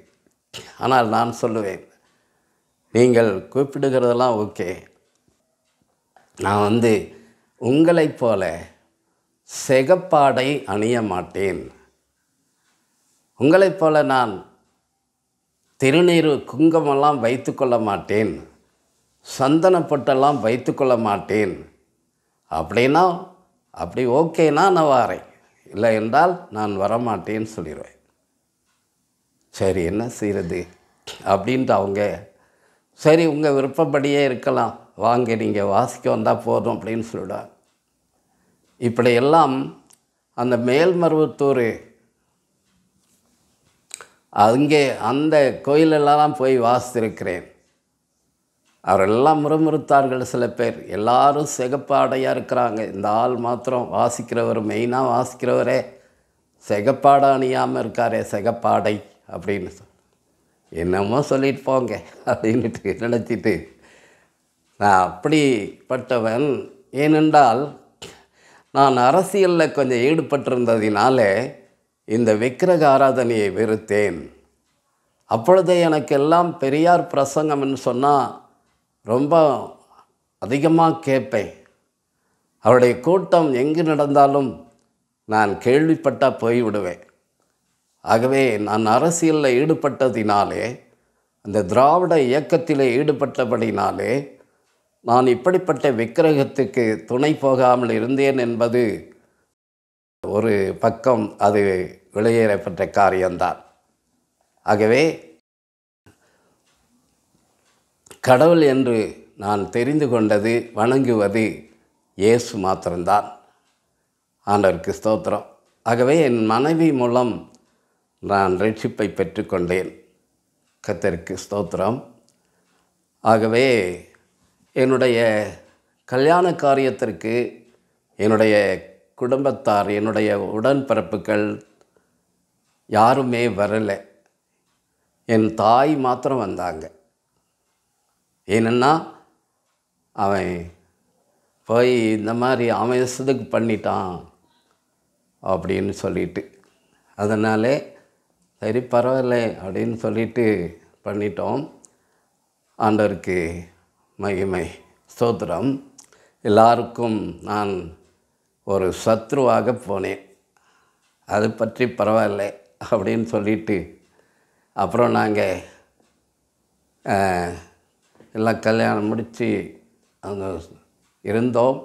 ஆனால் நான் சொல்லுவேன் நீங்கள் கூப்பிடுகிறதெல்லாம் ஓகே நான் வந்து உங்களைப் போல செகப்பாடை அணிய மாட்டேன் உங்களைப் போல நான் திருநீர் குங்குமெல்லாம் வைத்து கொள்ள மாட்டேன் சந்தனப்பட்டெல்லாம் வைத்துக்கொள்ள மாட்டேன் அப்படின்னா அப்படி ஓகேனா நான் வரேன் இல்லை என்றால் நான் வரமாட்டேன்னு சொல்லிடுவேன் சரி என்ன செய்கிறது அப்படின்ட்டு அவங்க சரி உங்கள் விருப்பப்படியே இருக்கலாம் வாங்க நீங்கள் வாசிக்க வந்தால் போதும் அப்படின்னு சொல்லிவிடுவாங்க இப்படியெல்லாம் அந்த மேல்மருவத்தூர் அங்கே அந்த கோயிலெல்லாம் போய் வாசித்திருக்கிறேன் அவரெல்லாம் முறுமுறுத்தார்கள் சில பேர் எல்லாரும் சிகப்பாடையாக இருக்கிறாங்க இந்த ஆள் மாத்திரம் வாசிக்கிறவர் மெயினாக வாசிக்கிறவரே சிகப்பாடை அணியாமல் இருக்காரே சிகப்பாடை அப்படின்னு சொல் என்னமோ சொல்லிட்டு போங்க அப்படின்ட்டு நினச்சிட்டு நான் அப்படிப்பட்டவன் ஏனென்றால் நான் அரசியலில் கொஞ்சம் ஈடுபட்டிருந்ததினால இந்த விக்கிரக ஆராதனையை வெறுத்தேன் அப்பொழுது எனக்கு எல்லாம் பெரியார் பிரசங்கம்னு சொன்னால் ரொம்ப அதிகமாக கேட்பேன் அவருடைய கூட்டம் எங்கு நடந்தாலும் நான் கேள்விப்பட்டால் போய்விடுவேன் ஆகவே நான் அரசியலில் ஈடுபட்டதினாலே அந்த திராவிட இயக்கத்திலே ஈடுபட்டபடினாலே நான் இப்படிப்பட்ட விக்கிரகத்துக்கு துணை போகாமல் இருந்தேன் என்பது ஒரு பக்கம் அது வெளியேறப்பட்ட காரியம்தான் ஆகவே கடவுள் என்று நான் தெரிந்து கொண்டது வணங்குவது இயேசு மாத்திரம்தான் ஆண்டவருக்கு ஸ்தோத்திரம் ஆகவே என் மனைவி மூலம் நான் ரட்சிப்பை பெற்றுக்கொண்டேன் கத்தருக்கு ஸ்தோத்திரம் ஆகவே என்னுடைய கல்யாண காரியத்திற்கு என்னுடைய குடும்பத்தார் என்னுடைய உடன்பிறப்புகள் யாருமே வரலை என் தாய் மாத்திரம் வந்தாங்க ஏன்னா அவன் போய் இந்த மாதிரி அமைசத்துக்கு பண்ணிட்டான் அப்படின்னு சொல்லிட்டு அதனால் சரி பரவாயில்ல அப்படின்னு சொல்லிட்டு பண்ணிட்டோம் ஆண்டவருக்கு மகிமை ஸ்தோத்திரம் எல்லாருக்கும் நான் ஒரு சத்ருவாக போனேன் அது பற்றி பரவாயில்ல அப்படின்னு சொல்லிட்டு அப்புறம் நாங்கள் எல்லாம் கல்யாணம் முடித்து அந்த இருந்தோம்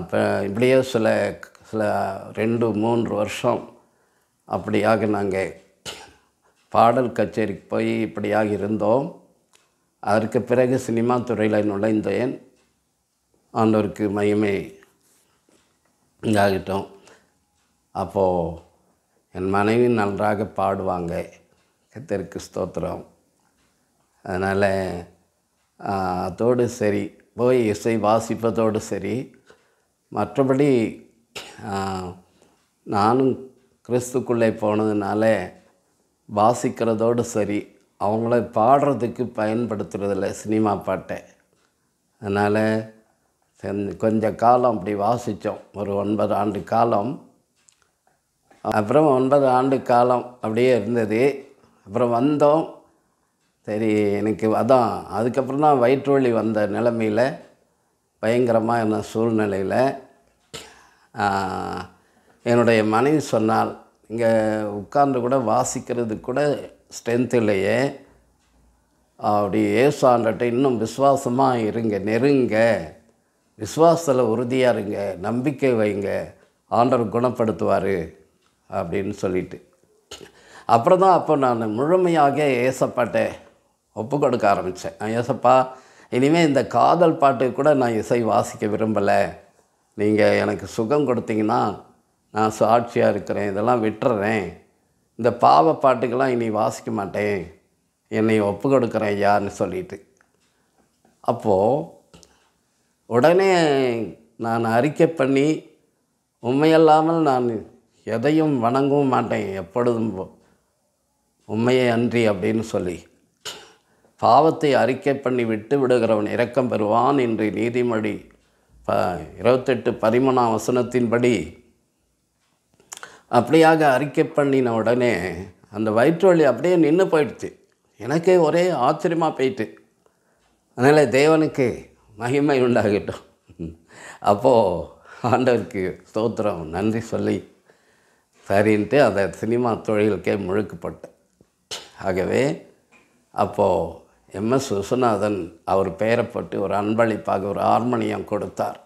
இப்போ இப்படியே சில சில ரெண்டு மூன்று வருஷம் அப்படியாக நாங்கள் பாடல் கச்சேரிக்கு போய் இப்படியாக இருந்தோம் அதற்கு பிறகு சினிமா துறையில் நுழைந்தேன் ஆண்டோருக்கு மையமே இதாகிட்டோம் அப்போது என் மனைவி நன்றாக பாடுவாங்க கத்திற்கு ஸ்தோத்திரம் அதனால் அதோடு சரி போய் இசை வாசிப்பதோடு சரி மற்றபடி நானும் கிறிஸ்துக்குள்ளே போனதுனால வாசிக்கிறதோடு சரி அவங்கள பாடுறதுக்கு பயன்படுத்துகிறதில்ல சினிமா பாட்டை அதனால் கொஞ்ச காலம் அப்படி வாசித்தோம் ஒரு ஒன்பது ஆண்டு காலம் அப்புறம் ஒன்பது ஆண்டு காலம் அப்படியே இருந்தது அப்புறம் வந்தோம் சரி எனக்கு அதான் அதுக்கப்புறம் தான் வயிற்றுவலி வந்த நிலமையில் பயங்கரமாக இருந்த சூழ்நிலையில் என்னுடைய மனைவி சொன்னால் இங்கே உட்கார்ந்து கூட வாசிக்கிறது கூட ஸ்ட்ரென்த் இல்லையே அப்படி ஏசாண்டட்ட இன்னும் விஸ்வாசமாக இருங்க நெருங்க விஸ்வாசத்தில் உறுதியாக இருங்க நம்பிக்கை வைங்க ஆண்டவர் குணப்படுத்துவார் அப்படின்னு சொல்லிட்டு அப்புறம் தான் அப்போ நான் முழுமையாக ஏசப்பட்டேன் ஒப்பு கொடுக்க ஆரம்பித்தேன் நான் யோசப்பா இனிமேல் இந்த காதல் பாட்டு கூட நான் இசை வாசிக்க விரும்பலை நீங்கள் எனக்கு சுகம் கொடுத்தீங்கன்னா நான் சாட்சியாக இருக்கிறேன் இதெல்லாம் விட்டுறேன் இந்த பாவ பாட்டுக்கெல்லாம் இனி வாசிக்க மாட்டேன் என்னை ஒப்பு கொடுக்குறேன் யான்னு சொல்லிட்டு அப்போது உடனே நான் அறிக்கை பண்ணி உண்மையல்லாமல் நான் எதையும் வணங்கவும் மாட்டேன் எப்பொழுதும் உண்மையை அன்றி அப்படின்னு சொல்லி பாவத்தை அறிக்கை பண்ணி விட்டு விடுகிறவன் இரக்கம் பெறுவான் என்று நீதிமொழி ப இருபத்தெட்டு பரிமணாம் வசனத்தின்படி அப்படியாக அறிக்கை பண்ணின உடனே அந்த வயிற்று அப்படியே நின்று போயிடுச்சு எனக்கே ஒரே ஆச்சரியமாக போயிட்டு அதனால் தேவனுக்கு மகிமை உண்டாகட்டும் அப்போது ஆண்டவருக்கு ஸ்தோத்திரம் நன்றி சொல்லி சரின்ட்டு அந்த சினிமா தொழிலுக்கே முழுக்கப்பட்டேன் ஆகவே அப்போது எம் எஸ் விஸ்வநாதன் அவர் பெயரப்பட்டு ஒரு அன்பளிப்பாக ஒரு ஹார்மோனியம் கொடுத்தார்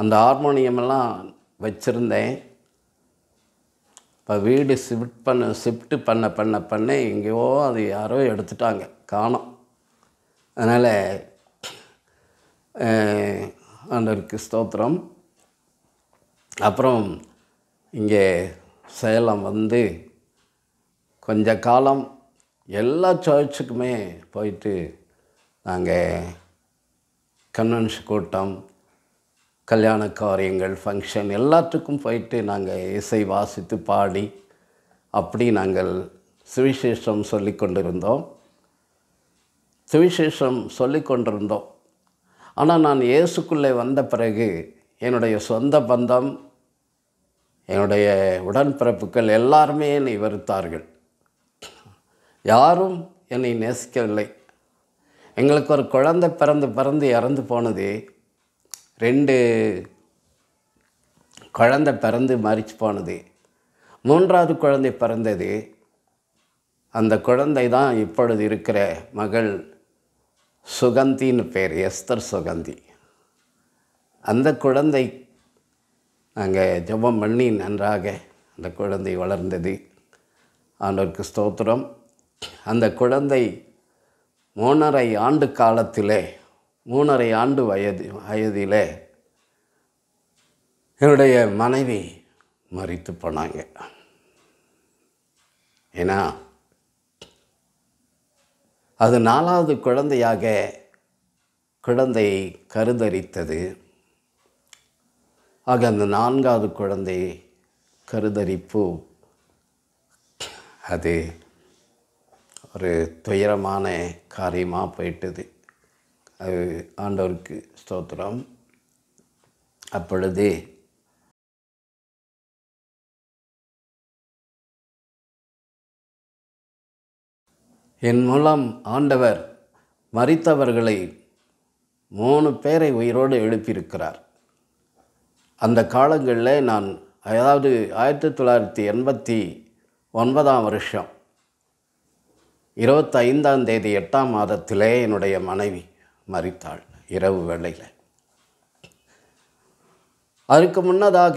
அந்த ஹார்மோனியமெல்லாம் வச்சுருந்தேன் இப்போ வீடு ஷிஃப்ட் பண்ண ஷிஃப்ட் பண்ண பண்ண பண்ண எங்கேயோ அது யாரோ எடுத்துட்டாங்க காணோம் அதனால் அண்டருக்கு ஸ்தோத்திரம் அப்புறம் இங்கே சேலம் வந்து கொஞ்ச காலம் எல்லா சர்ச்சுக்குமே போயிட்டு நாங்கள் கன்வென்ஷன் கூட்டம் கல்யாண காரியங்கள் ஃபங்க்ஷன் எல்லாத்துக்கும் போயிட்டு நாங்கள் இசை வாசித்து பாடி அப்படி நாங்கள் சுவிசேஷம் சொல்லி கொண்டிருந்தோம் சுவிசேஷம் சொல்லி கொண்டிருந்தோம் ஆனால் நான் இயேசுக்குள்ளே வந்த பிறகு என்னுடைய சொந்த பந்தம் என்னுடைய உடன்பிறப்புகள் எல்லாருமே என்னை வெறுத்தார்கள் யாரும் என்னை நேசிக்கவில்லை எங்களுக்கு ஒரு குழந்தை பிறந்து பிறந்து இறந்து போனது ரெண்டு குழந்தை பிறந்து மறிச்சு போனது மூன்றாவது குழந்தை பிறந்தது அந்த குழந்தை தான் இப்பொழுது இருக்கிற மகள் சுகந்தின்னு பேர் எஸ்தர் சுகந்தி அந்த குழந்தை நாங்கள் ஜபம் பண்ணி நன்றாக அந்த குழந்தை வளர்ந்தது ஆண்டோருக்கு ஸ்தோத்திரம் அந்த குழந்தை மூணரை ஆண்டு காலத்திலே மூணரை ஆண்டு வயது வயதிலே என்னுடைய மனைவி மறித்து போனாங்க ஏன்னா அது நாலாவது குழந்தையாக குழந்தை கருதரித்தது ஆக அந்த நான்காவது குழந்தை கருதரிப்பு அது ஒரு துயரமான காரியமாக போயிட்டது அது ஆண்டவருக்கு ஸ்தோத்திரம் அப்பொழுது என் மூலம் ஆண்டவர் மறித்தவர்களை மூணு பேரை உயிரோடு எழுப்பியிருக்கிறார் அந்த காலங்களில் நான் அதாவது ஆயிரத்தி தொள்ளாயிரத்தி எண்பத்தி ஒன்பதாம் வருஷம் இருபத்தைந்தாம் தேதி எட்டாம் மாதத்திலே என்னுடைய மனைவி மறித்தாள் இரவு வேளையில் அதுக்கு முன்னதாக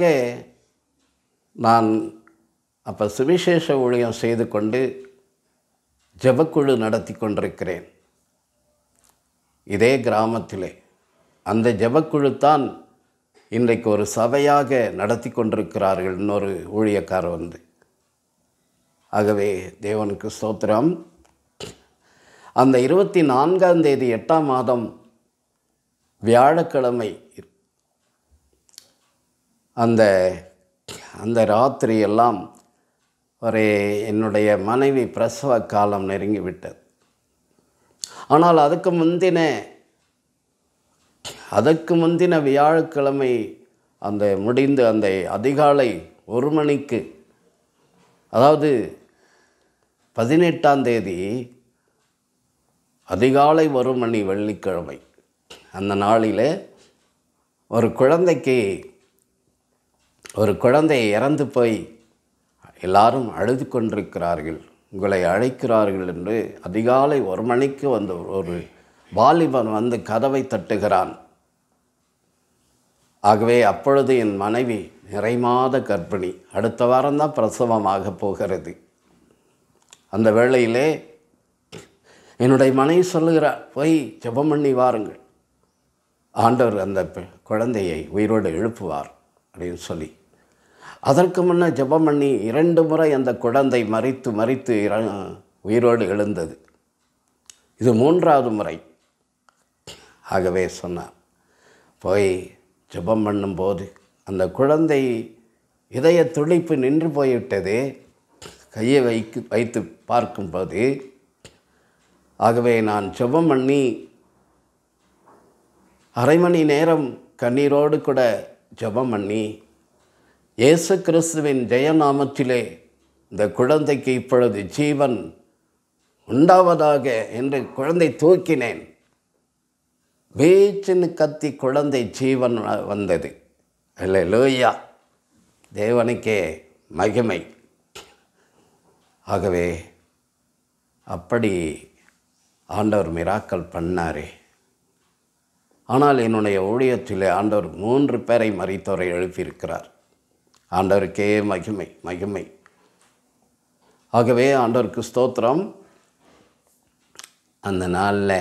நான் அப்போ சுவிசேஷ ஊழியம் செய்து கொண்டு ஜபக்குழு நடத்தி கொண்டிருக்கிறேன் இதே கிராமத்திலே அந்த ஜபக்குழு தான் இன்றைக்கு ஒரு சபையாக நடத்தி கொண்டிருக்கிறார்கள் இன்னொரு ஊழியக்காரர் வந்து ஆகவே தேவனுக்கு ஸ்தோத்திரம் அந்த இருபத்தி நான்காம் தேதி எட்டாம் மாதம் வியாழக்கிழமை அந்த அந்த ராத்திரி எல்லாம் ஒரு என்னுடைய மனைவி பிரசவ காலம் நெருங்கிவிட்டது ஆனால் அதுக்கு முந்தின அதற்கு முந்தின வியாழக்கிழமை அந்த முடிந்து அந்த அதிகாலை ஒரு மணிக்கு அதாவது பதினெட்டாம் தேதி அதிகாலை வரும் மணி வெள்ளிக்கிழமை அந்த நாளில் ஒரு குழந்தைக்கு ஒரு குழந்தை இறந்து போய் எல்லாரும் அழுது கொண்டிருக்கிறார்கள் உங்களை அழைக்கிறார்கள் என்று அதிகாலை ஒரு மணிக்கு வந்த ஒரு வாலிபன் வந்து கதவை தட்டுகிறான் ஆகவே அப்பொழுது என் மனைவி நிறைமாத கர்ப்பிணி அடுத்த வாரம்தான் பிரசவமாக போகிறது அந்த வேளையிலே என்னுடைய மனைவி சொல்லுகிறார் போய் ஜெபம் பண்ணி வாருங்கள் ஆண்டவர் அந்த குழந்தையை உயிரோடு எழுப்புவார் அப்படின்னு சொல்லி அதற்கு முன்னே ஜெபம் பண்ணி இரண்டு முறை அந்த குழந்தை மறித்து மறித்து இற உயிரோடு எழுந்தது இது மூன்றாவது முறை ஆகவே சொன்னார் போய் ஜெபம் பண்ணும்போது அந்த குழந்தை இதய துடிப்பு நின்று போய்விட்டது கையை வைக்கு வைத்து பார்க்கும்போது ஆகவே நான் ஜெபம் பண்ணி அரை மணி நேரம் கண்ணீரோடு கூட ஜெபம் பண்ணி இயேசு கிறிஸ்துவின் ஜெயநாமத்திலே இந்த குழந்தைக்கு இப்பொழுது ஜீவன் உண்டாவதாக என்று குழந்தை தூக்கினேன் வீச்சின்னு கத்தி குழந்தை ஜீவன் வந்தது இல்லை லோய்யா தேவனுக்கே மகிமை ஆகவே அப்படி ஆண்டவர் மிராக்கள் பண்ணாரே ஆனால் என்னுடைய ஊழியத்தில் ஆண்டவர் மூன்று பேரை மறைத்தோரை எழுப்பியிருக்கிறார் ஆண்டவருக்கே மகிமை மகிமை ஆகவே ஆண்டவருக்கு ஸ்தோத்திரம் அந்த நாளில்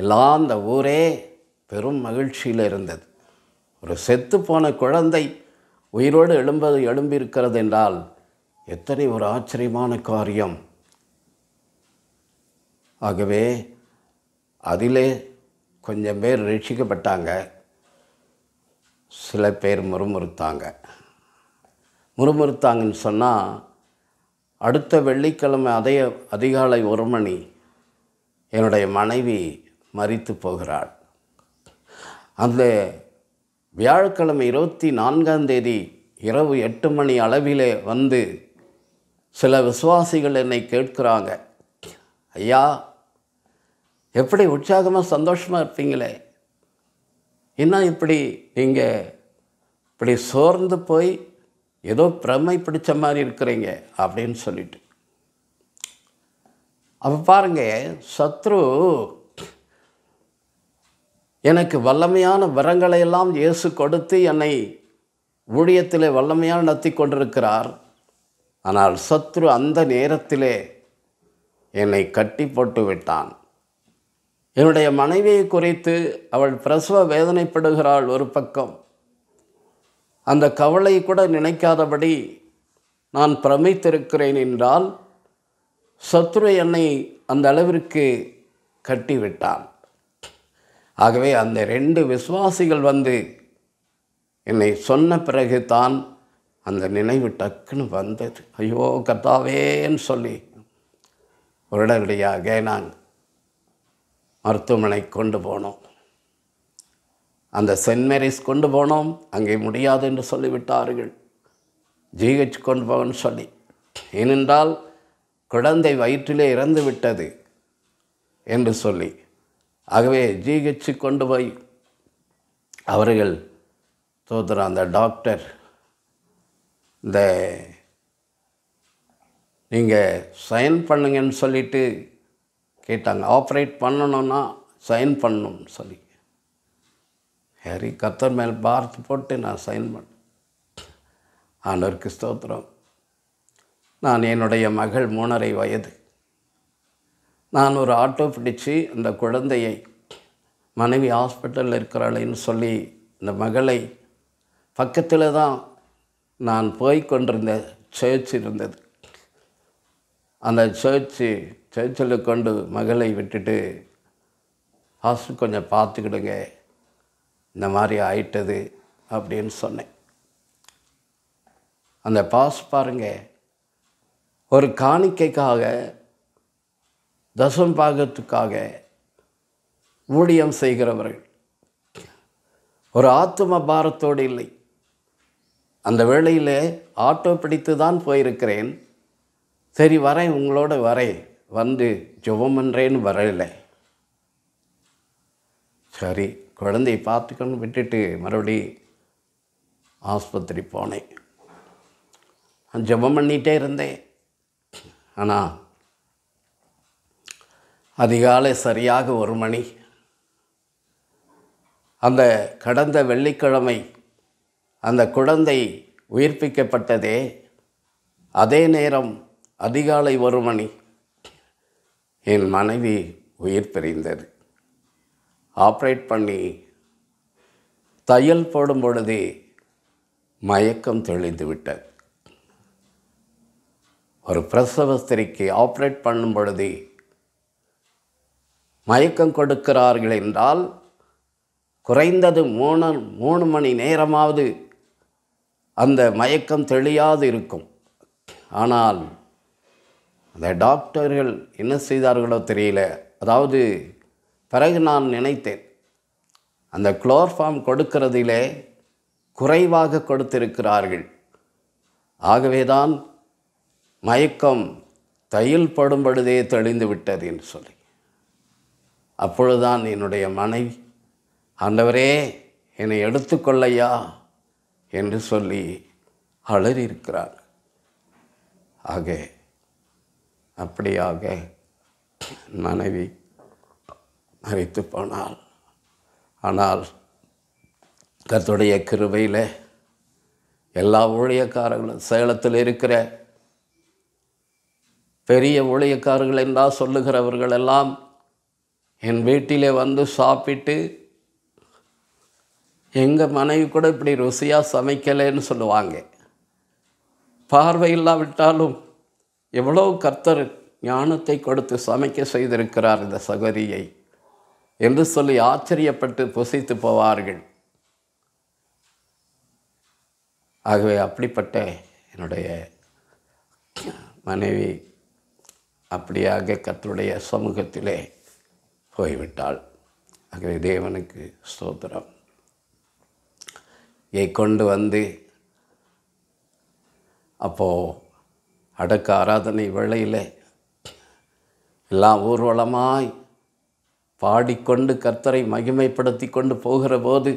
எல்லாம் அந்த ஊரே பெரும் மகிழ்ச்சியில் இருந்தது ஒரு செத்து போன குழந்தை உயிரோடு எழும்பது எழும்பியிருக்கிறது என்றால் எத்தனை ஒரு ஆச்சரியமான காரியம் ஆகவே அதிலே கொஞ்சம் பேர் ரட்சிக்கப்பட்டாங்க சில பேர் முறுமுறுத்தாங்க முறுமுறுத்தாங்கன்னு சொன்னால் அடுத்த வெள்ளிக்கிழமை அதே அதிகாலை ஒரு மணி என்னுடைய மனைவி மறித்து போகிறாள் அந்த வியாழக்கிழமை இருபத்தி நான்காம் தேதி இரவு எட்டு மணி அளவிலே வந்து சில விசுவாசிகள் என்னை கேட்குறாங்க ஐயா எப்படி உற்சாகமாக சந்தோஷமாக இருப்பீங்களே இன்னும் இப்படி நீங்கள் இப்படி சோர்ந்து போய் ஏதோ பிரமை பிடிச்ச மாதிரி இருக்கிறீங்க அப்படின்னு சொல்லிட்டு அப்போ பாருங்கள் சத்ரு எனக்கு வல்லமையான வரங்களை எல்லாம் இயேசு கொடுத்து என்னை ஊழியத்தில் வல்லமையாக நடத்தி கொண்டிருக்கிறார் ஆனால் சத்ரு அந்த நேரத்திலே என்னை கட்டி போட்டு விட்டான் என்னுடைய மனைவியை குறித்து அவள் பிரசவ வேதனைப்படுகிறாள் ஒரு பக்கம் அந்த கவலை கூட நினைக்காதபடி நான் பிரமித்திருக்கிறேன் என்றால் சத்ரு என்னை அந்த அளவிற்கு கட்டிவிட்டான் ஆகவே அந்த ரெண்டு விசுவாசிகள் வந்து என்னை சொன்ன பிறகு தான் அந்த நினைவு டக்குன்னு வந்தது ஐயோ கத்தாவேன்னு சொல்லி உடனடியாக கேனாங் மருத்துவமனை கொண்டு போனோம் அந்த சென்ட் மேரிஸ் கொண்டு போனோம் அங்கே முடியாது என்று சொல்லிவிட்டார்கள் ஜிஹெச் கொண்டு போகன்னு சொல்லி ஏனென்றால் குழந்தை வயிற்றிலே இறந்து விட்டது என்று சொல்லி ஆகவே ஜிஹெச் கொண்டு போய் அவர்கள் தோத்துற அந்த டாக்டர் இந்த நீங்கள் சைன் பண்ணுங்கன்னு சொல்லிவிட்டு கேட்டாங்க ஆப்ரேட் பண்ணணும்னா சைன் பண்ணணும்னு சொல்லி ஹரி கத்தர் மேல் பார்த்து போட்டு நான் சைன் பண்ணேன் ஆண்டவருக்கு ஸ்தோத்திரம் நான் என்னுடைய மகள் மூணரை வயது நான் ஒரு ஆட்டோ பிடிச்சு அந்த குழந்தையை மனைவி ஹாஸ்பிட்டலில் இருக்கிறாளேன்னு சொல்லி இந்த மகளை பக்கத்தில் தான் நான் போய் கொண்டிருந்த சேர்ச் இருந்தது அந்த சர்ச்சு சர்ச்சில் கொண்டு மகளை விட்டுட்டு ஹாஸ்பிட்டல் கொஞ்சம் பார்த்துக்கிடுங்க இந்த மாதிரி ஆயிட்டது அப்படின்னு சொன்னேன் அந்த பாஸ் பாருங்கள் ஒரு காணிக்கைக்காக தசம் பாகத்துக்காக ஊழியம் செய்கிறவர்கள் ஒரு ஆத்தும பாரத்தோடு இல்லை அந்த வேளையில் ஆட்டோ பிடித்து தான் போயிருக்கிறேன் சரி வரேன் உங்களோட வரேன் வந்து ஜெபம் பண்ணுறேன்னு வரலை சரி குழந்தையை பார்த்துக்கணும் விட்டுட்டு மறுபடி ஆஸ்பத்திரி போனேன் ஜெபம் பண்ணிகிட்டே இருந்தேன் ஆனால் அதிகாலை சரியாக ஒரு மணி அந்த கடந்த வெள்ளிக்கிழமை அந்த குழந்தை உயிர்ப்பிக்கப்பட்டதே அதே நேரம் அதிகாலை ஒரு மணி என் மனைவி உயிர் பிரிந்தது ஆப்ரேட் பண்ணி தையல் போடும் பொழுதே மயக்கம் தெளிந்து விட்டது ஒரு பிரசவ ஸ்திரிக்கு ஆப்ரேட் பண்ணும் பொழுதே மயக்கம் கொடுக்கிறார்கள் என்றால் குறைந்தது மூணு மூணு மணி நேரமாவது அந்த மயக்கம் தெளியாது இருக்கும் ஆனால் அந்த டாக்டர்கள் என்ன செய்தார்களோ தெரியல அதாவது பிறகு நான் நினைத்தேன் அந்த குளோர்ஃபார்ம் கொடுக்கிறதிலே குறைவாக கொடுத்திருக்கிறார்கள் ஆகவே தான் மயக்கம் தையல் படும் பொழுதே தெளிந்து விட்டது என்று சொல்லி அப்பொழுதுதான் என்னுடைய மனைவி ஆண்டவரே என்னை எடுத்துக்கொள்ளையா என்று சொல்லி அலறியிருக்கிறார் ஆக அப்படியாக மனைவி மறைத்து போனால் ஆனால் கத்துடைய கிருபையில் எல்லா ஊழியக்காரர்களும் சேலத்தில் இருக்கிற பெரிய ஊழியக்காரர்கள் என்றால் சொல்லுகிறவர்கள் எல்லாம் என் வீட்டிலே வந்து சாப்பிட்டு எங்கள் மனைவி கூட இப்படி ருசியாக சமைக்கலைன்னு சொல்லுவாங்க பார்வை இல்லாவிட்டாலும் எவ்வளோ கர்த்தர் ஞானத்தை கொடுத்து சமைக்க செய்திருக்கிறார் இந்த சகரியை என்று சொல்லி ஆச்சரியப்பட்டு புசித்து போவார்கள் ஆகவே அப்படிப்பட்ட என்னுடைய மனைவி அப்படியாக கத்தருடைய சமூகத்திலே போய்விட்டாள் ஆகவே தேவனுக்கு ஸ்தோத்திரம் இதை கொண்டு வந்து அப்போது அடக்க ஆராதனை வேளையில் எல்லாம் ஊர்வலமாய் பாடிக்கொண்டு கர்த்தரை மகிமைப்படுத்தி கொண்டு போகிற போது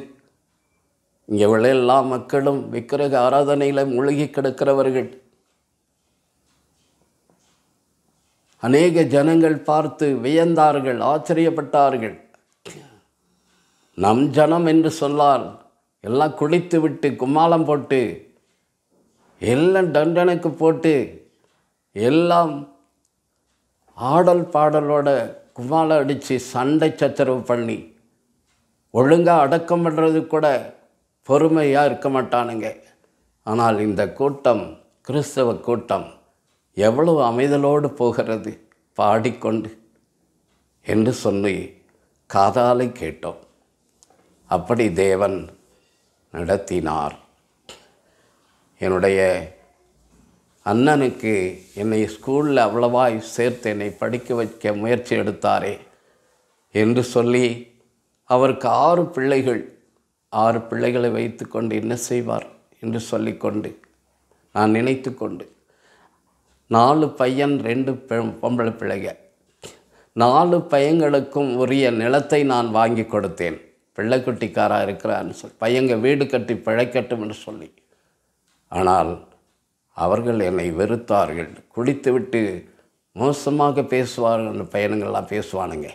இங்கே உள்ள எல்லா மக்களும் விக்கிரக ஆராதனையில் மூழ்கி கிடக்கிறவர்கள் அநேக ஜனங்கள் பார்த்து வியந்தார்கள் ஆச்சரியப்பட்டார்கள் நம் ஜனம் என்று சொன்னால் எல்லாம் குளித்து விட்டு கும்மாளம் போட்டு எல்லாம் டண்டனுக்கு போட்டு எல்லாம் ஆடல் பாடலோட குமால அடித்து சண்டை சச்சரவு பண்ணி ஒழுங்காக அடக்கம் பண்ணுறது கூட பொறுமையாக இருக்க மாட்டானுங்க ஆனால் இந்த கூட்டம் கிறிஸ்தவ கூட்டம் எவ்வளவு அமைதலோடு போகிறது பாடிக்கொண்டு என்று சொல்லி காதாலை கேட்டோம் அப்படி தேவன் நடத்தினார் என்னுடைய அண்ணனுக்கு என்னை ஸ்கூலில் அவ்வளவா சேர்த்து என்னை படிக்க வைக்க முயற்சி எடுத்தாரே என்று சொல்லி அவருக்கு ஆறு பிள்ளைகள் ஆறு பிள்ளைகளை வைத்து கொண்டு என்ன செய்வார் என்று சொல்லிக்கொண்டு நான் நினைத்து கொண்டு நாலு பையன் ரெண்டு பொம்பளை பிள்ளைங்க நாலு பையங்களுக்கும் உரிய நிலத்தை நான் வாங்கி கொடுத்தேன் பிள்ளைக்குட்டிக்காராக இருக்கிறான்னு சொல் பையங்க வீடு கட்டி பிழைக்கட்டும் என்று சொல்லி ஆனால் அவர்கள் என்னை வெறுத்தார்கள் குடித்துவிட்டு மோசமாக பேசுவார்கள் பயணங்கள்லாம் பேசுவானுங்க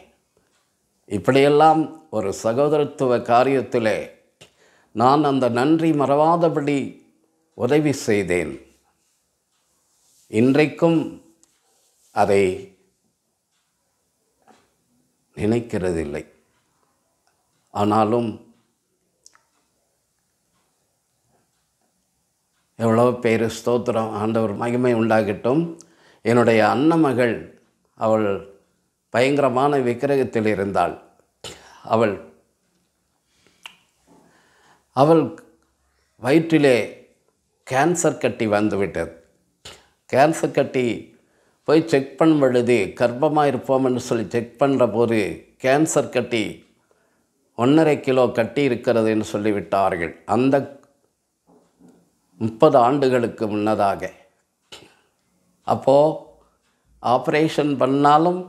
இப்படியெல்லாம் ஒரு சகோதரத்துவ காரியத்தில் நான் அந்த நன்றி மறவாதபடி உதவி செய்தேன் இன்றைக்கும் அதை நினைக்கிறதில்லை ஆனாலும் எவ்வளோ பேர் ஸ்தோத்திரம் ஆண்டவர் மகிமை உண்டாகட்டும் என்னுடைய அன்னமகள் அவள் பயங்கரமான விக்கிரகத்தில் இருந்தாள் அவள் அவள் வயிற்றிலே கேன்சர் கட்டி வந்துவிட்டது கேன்சர் கட்டி போய் செக் பண்ண பொழுது கர்ப்பமாக இருப்போம்னு சொல்லி செக் பண்ணுற போது கேன்சர் கட்டி ஒன்றரை கிலோ கட்டி இருக்கிறதுன்னு சொல்லிவிட்டார்கள் அந்த முப்பது ஆண்டுகளுக்கு முன்னதாக அப்போது ஆப்ரேஷன் பண்ணாலும்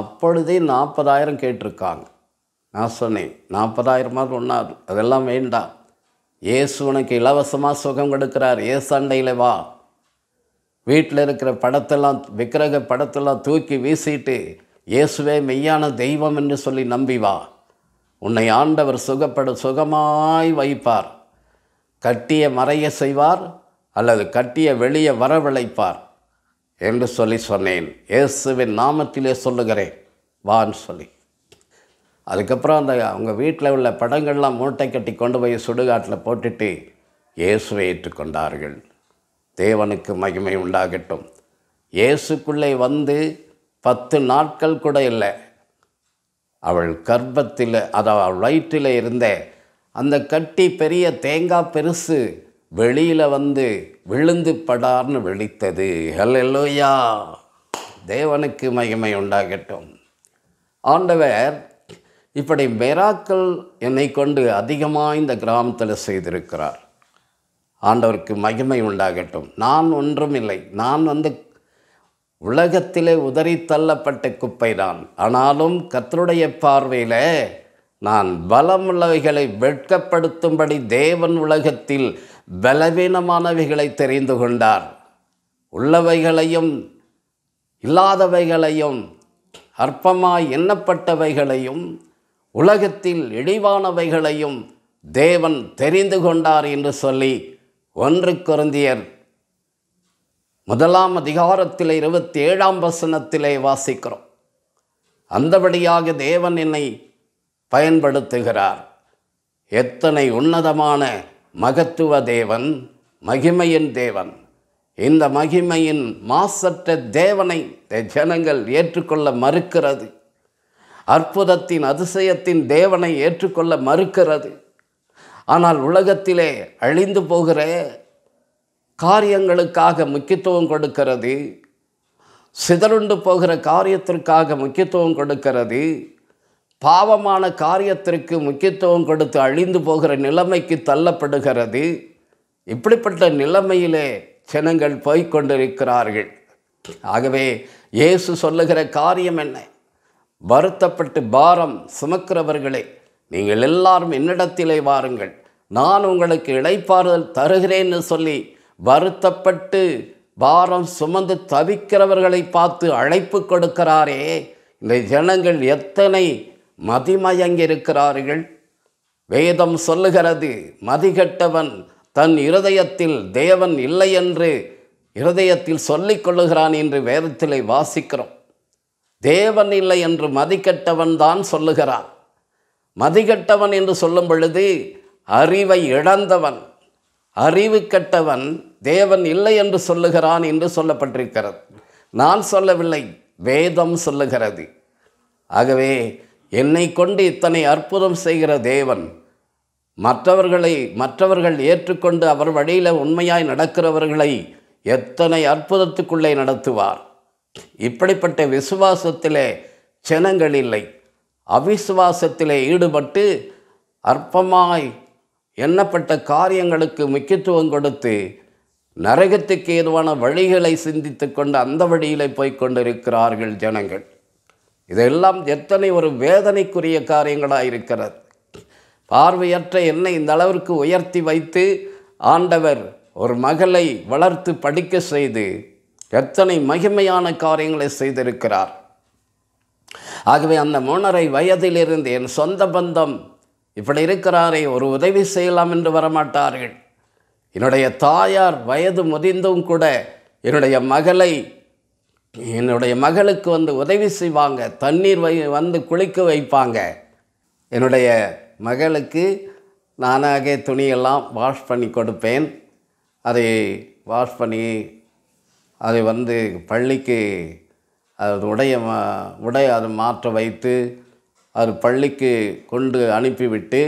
அப்பொழுதே நாற்பதாயிரம் கேட்டிருக்காங்க நான் சொன்னேன் நாற்பதாயிரமாவது ஒன்றாது அதெல்லாம் வேண்டாம் ஏசு உனக்கு இலவசமாக சுகம் கொடுக்குறார் அண்டையில் வா வீட்டில் இருக்கிற படத்தெல்லாம் விக்கிரக படத்தெல்லாம் தூக்கி வீசிட்டு இயேசுவே மெய்யான தெய்வம் என்று சொல்லி நம்பி வா உன்னை ஆண்டவர் சுகப்பட சுகமாய் வைப்பார் கட்டிய மறைய செய்வார் அல்லது கட்டிய வெளியே வரவழைப்பார் என்று சொல்லி சொன்னேன் இயேசுவின் நாமத்திலே சொல்லுகிறேன் வான்னு சொல்லி அதுக்கப்புறம் அந்த அவங்க வீட்டில் உள்ள படங்கள்லாம் மூட்டை கட்டி கொண்டு போய் சுடுகாட்டில் போட்டுட்டு இயேசுவை ஏற்றுக்கொண்டார்கள் தேவனுக்கு மகிமை உண்டாகட்டும் இயேசுக்குள்ளே வந்து பத்து நாட்கள் கூட இல்லை அவள் கர்ப்பத்தில் அதாவது அவள் வயிற்றில் இருந்த அந்த கட்டி பெரிய தேங்காய் பெருசு வெளியில் வந்து விழுந்து படார்னு வெடித்தது ஹலெல்லோயா தேவனுக்கு மகிமை உண்டாகட்டும் ஆண்டவர் இப்படி மெராக்கள் என்னை கொண்டு அதிகமாக இந்த கிராமத்தில் செய்திருக்கிறார் ஆண்டவருக்கு மகிமை உண்டாகட்டும் நான் ஒன்றும் இல்லை நான் வந்து உலகத்திலே உதறி தள்ளப்பட்ட குப்பை தான் ஆனாலும் கத்தருடைய பார்வையில் நான் பலமுள்ளவைகளை வெட்கப்படுத்தும்படி தேவன் உலகத்தில் பலவீனமானவைகளை தெரிந்து கொண்டார் உள்ளவைகளையும் இல்லாதவைகளையும் அற்பமாய் எண்ணப்பட்டவைகளையும் உலகத்தில் இழிவானவைகளையும் தேவன் தெரிந்து கொண்டார் என்று சொல்லி ஒன்று குருந்தியர் முதலாம் அதிகாரத்தில் இருபத்தி ஏழாம் வசனத்திலே வாசிக்கிறோம் அந்தபடியாக தேவன் என்னை பயன்படுத்துகிறார் எத்தனை உன்னதமான மகத்துவ தேவன் மகிமையின் தேவன் இந்த மகிமையின் மாசற்ற தேவனை ஜனங்கள் ஏற்றுக்கொள்ள மறுக்கிறது அற்புதத்தின் அதிசயத்தின் தேவனை ஏற்றுக்கொள்ள மறுக்கிறது ஆனால் உலகத்திலே அழிந்து போகிற காரியங்களுக்காக முக்கியத்துவம் கொடுக்கிறது சிதறுண்டு போகிற காரியத்திற்காக முக்கியத்துவம் கொடுக்கிறது பாவமான காரியத்திற்கு முக்கியத்துவம் கொடுத்து அழிந்து போகிற நிலைமைக்கு தள்ளப்படுகிறது இப்படிப்பட்ட நிலைமையிலே ஜனங்கள் போய்கொண்டிருக்கிறார்கள் ஆகவே இயேசு சொல்லுகிற காரியம் என்ன வருத்தப்பட்டு பாரம் சுமக்கிறவர்களே நீங்கள் எல்லாரும் என்னிடத்திலே வாருங்கள் நான் உங்களுக்கு இடைப்பாறுதல் தருகிறேன்னு சொல்லி வருத்தப்பட்டு பாரம் சுமந்து தவிக்கிறவர்களை பார்த்து அழைப்பு கொடுக்கிறாரே இந்த ஜனங்கள் எத்தனை மதிமயங்கிருக்கிறார்கள் வேதம் சொல்லுகிறது மதிகட்டவன் தன் இருதயத்தில் தேவன் இல்லை என்று இருதயத்தில் சொல்லிக்கொள்ளுகிறான் என்று வேதத்திலே வாசிக்கிறோம் தேவன் இல்லை என்று மதிக்கட்டவன் தான் சொல்லுகிறான் மதிகட்டவன் என்று சொல்லும் பொழுது அறிவை இழந்தவன் அறிவு கட்டவன் தேவன் இல்லை என்று சொல்லுகிறான் என்று சொல்லப்பட்டிருக்கிறது நான் சொல்லவில்லை வேதம் சொல்லுகிறது ஆகவே என்னை கொண்டு இத்தனை அற்புதம் செய்கிற தேவன் மற்றவர்களை மற்றவர்கள் ஏற்றுக்கொண்டு அவர் வழியில் உண்மையாய் நடக்கிறவர்களை எத்தனை அற்புதத்துக்குள்ளே நடத்துவார் இப்படிப்பட்ட விசுவாசத்திலே ஜனங்கள் இல்லை அவிசுவாசத்திலே ஈடுபட்டு அற்பமாய் எண்ணப்பட்ட காரியங்களுக்கு முக்கியத்துவம் கொடுத்து நரகத்துக்கு ஏதுவான வழிகளை சிந்தித்து கொண்டு அந்த வழியிலே போய்க் கொண்டிருக்கிறார்கள் ஜனங்கள் இதெல்லாம் எத்தனை ஒரு வேதனைக்குரிய காரியங்களாக இருக்கிறது பார்வையற்ற என்னை இந்த அளவிற்கு உயர்த்தி வைத்து ஆண்டவர் ஒரு மகளை வளர்த்து படிக்க செய்து எத்தனை மகிமையான காரியங்களை செய்திருக்கிறார் ஆகவே அந்த மூணரை வயதிலிருந்து என் சொந்த பந்தம் இப்படி இருக்கிறாரே ஒரு உதவி செய்யலாம் என்று வரமாட்டார்கள் என்னுடைய தாயார் வயது முதிந்தும் கூட என்னுடைய மகளை என்னுடைய மகளுக்கு வந்து உதவி செய்வாங்க தண்ணீர் வை வந்து குளிக்க வைப்பாங்க என்னுடைய மகளுக்கு நானாக துணியெல்லாம் வாஷ் பண்ணி கொடுப்பேன் அதை வாஷ் பண்ணி அதை வந்து பள்ளிக்கு அது உடைய உடை அது மாற்ற வைத்து அது பள்ளிக்கு கொண்டு அனுப்பிவிட்டு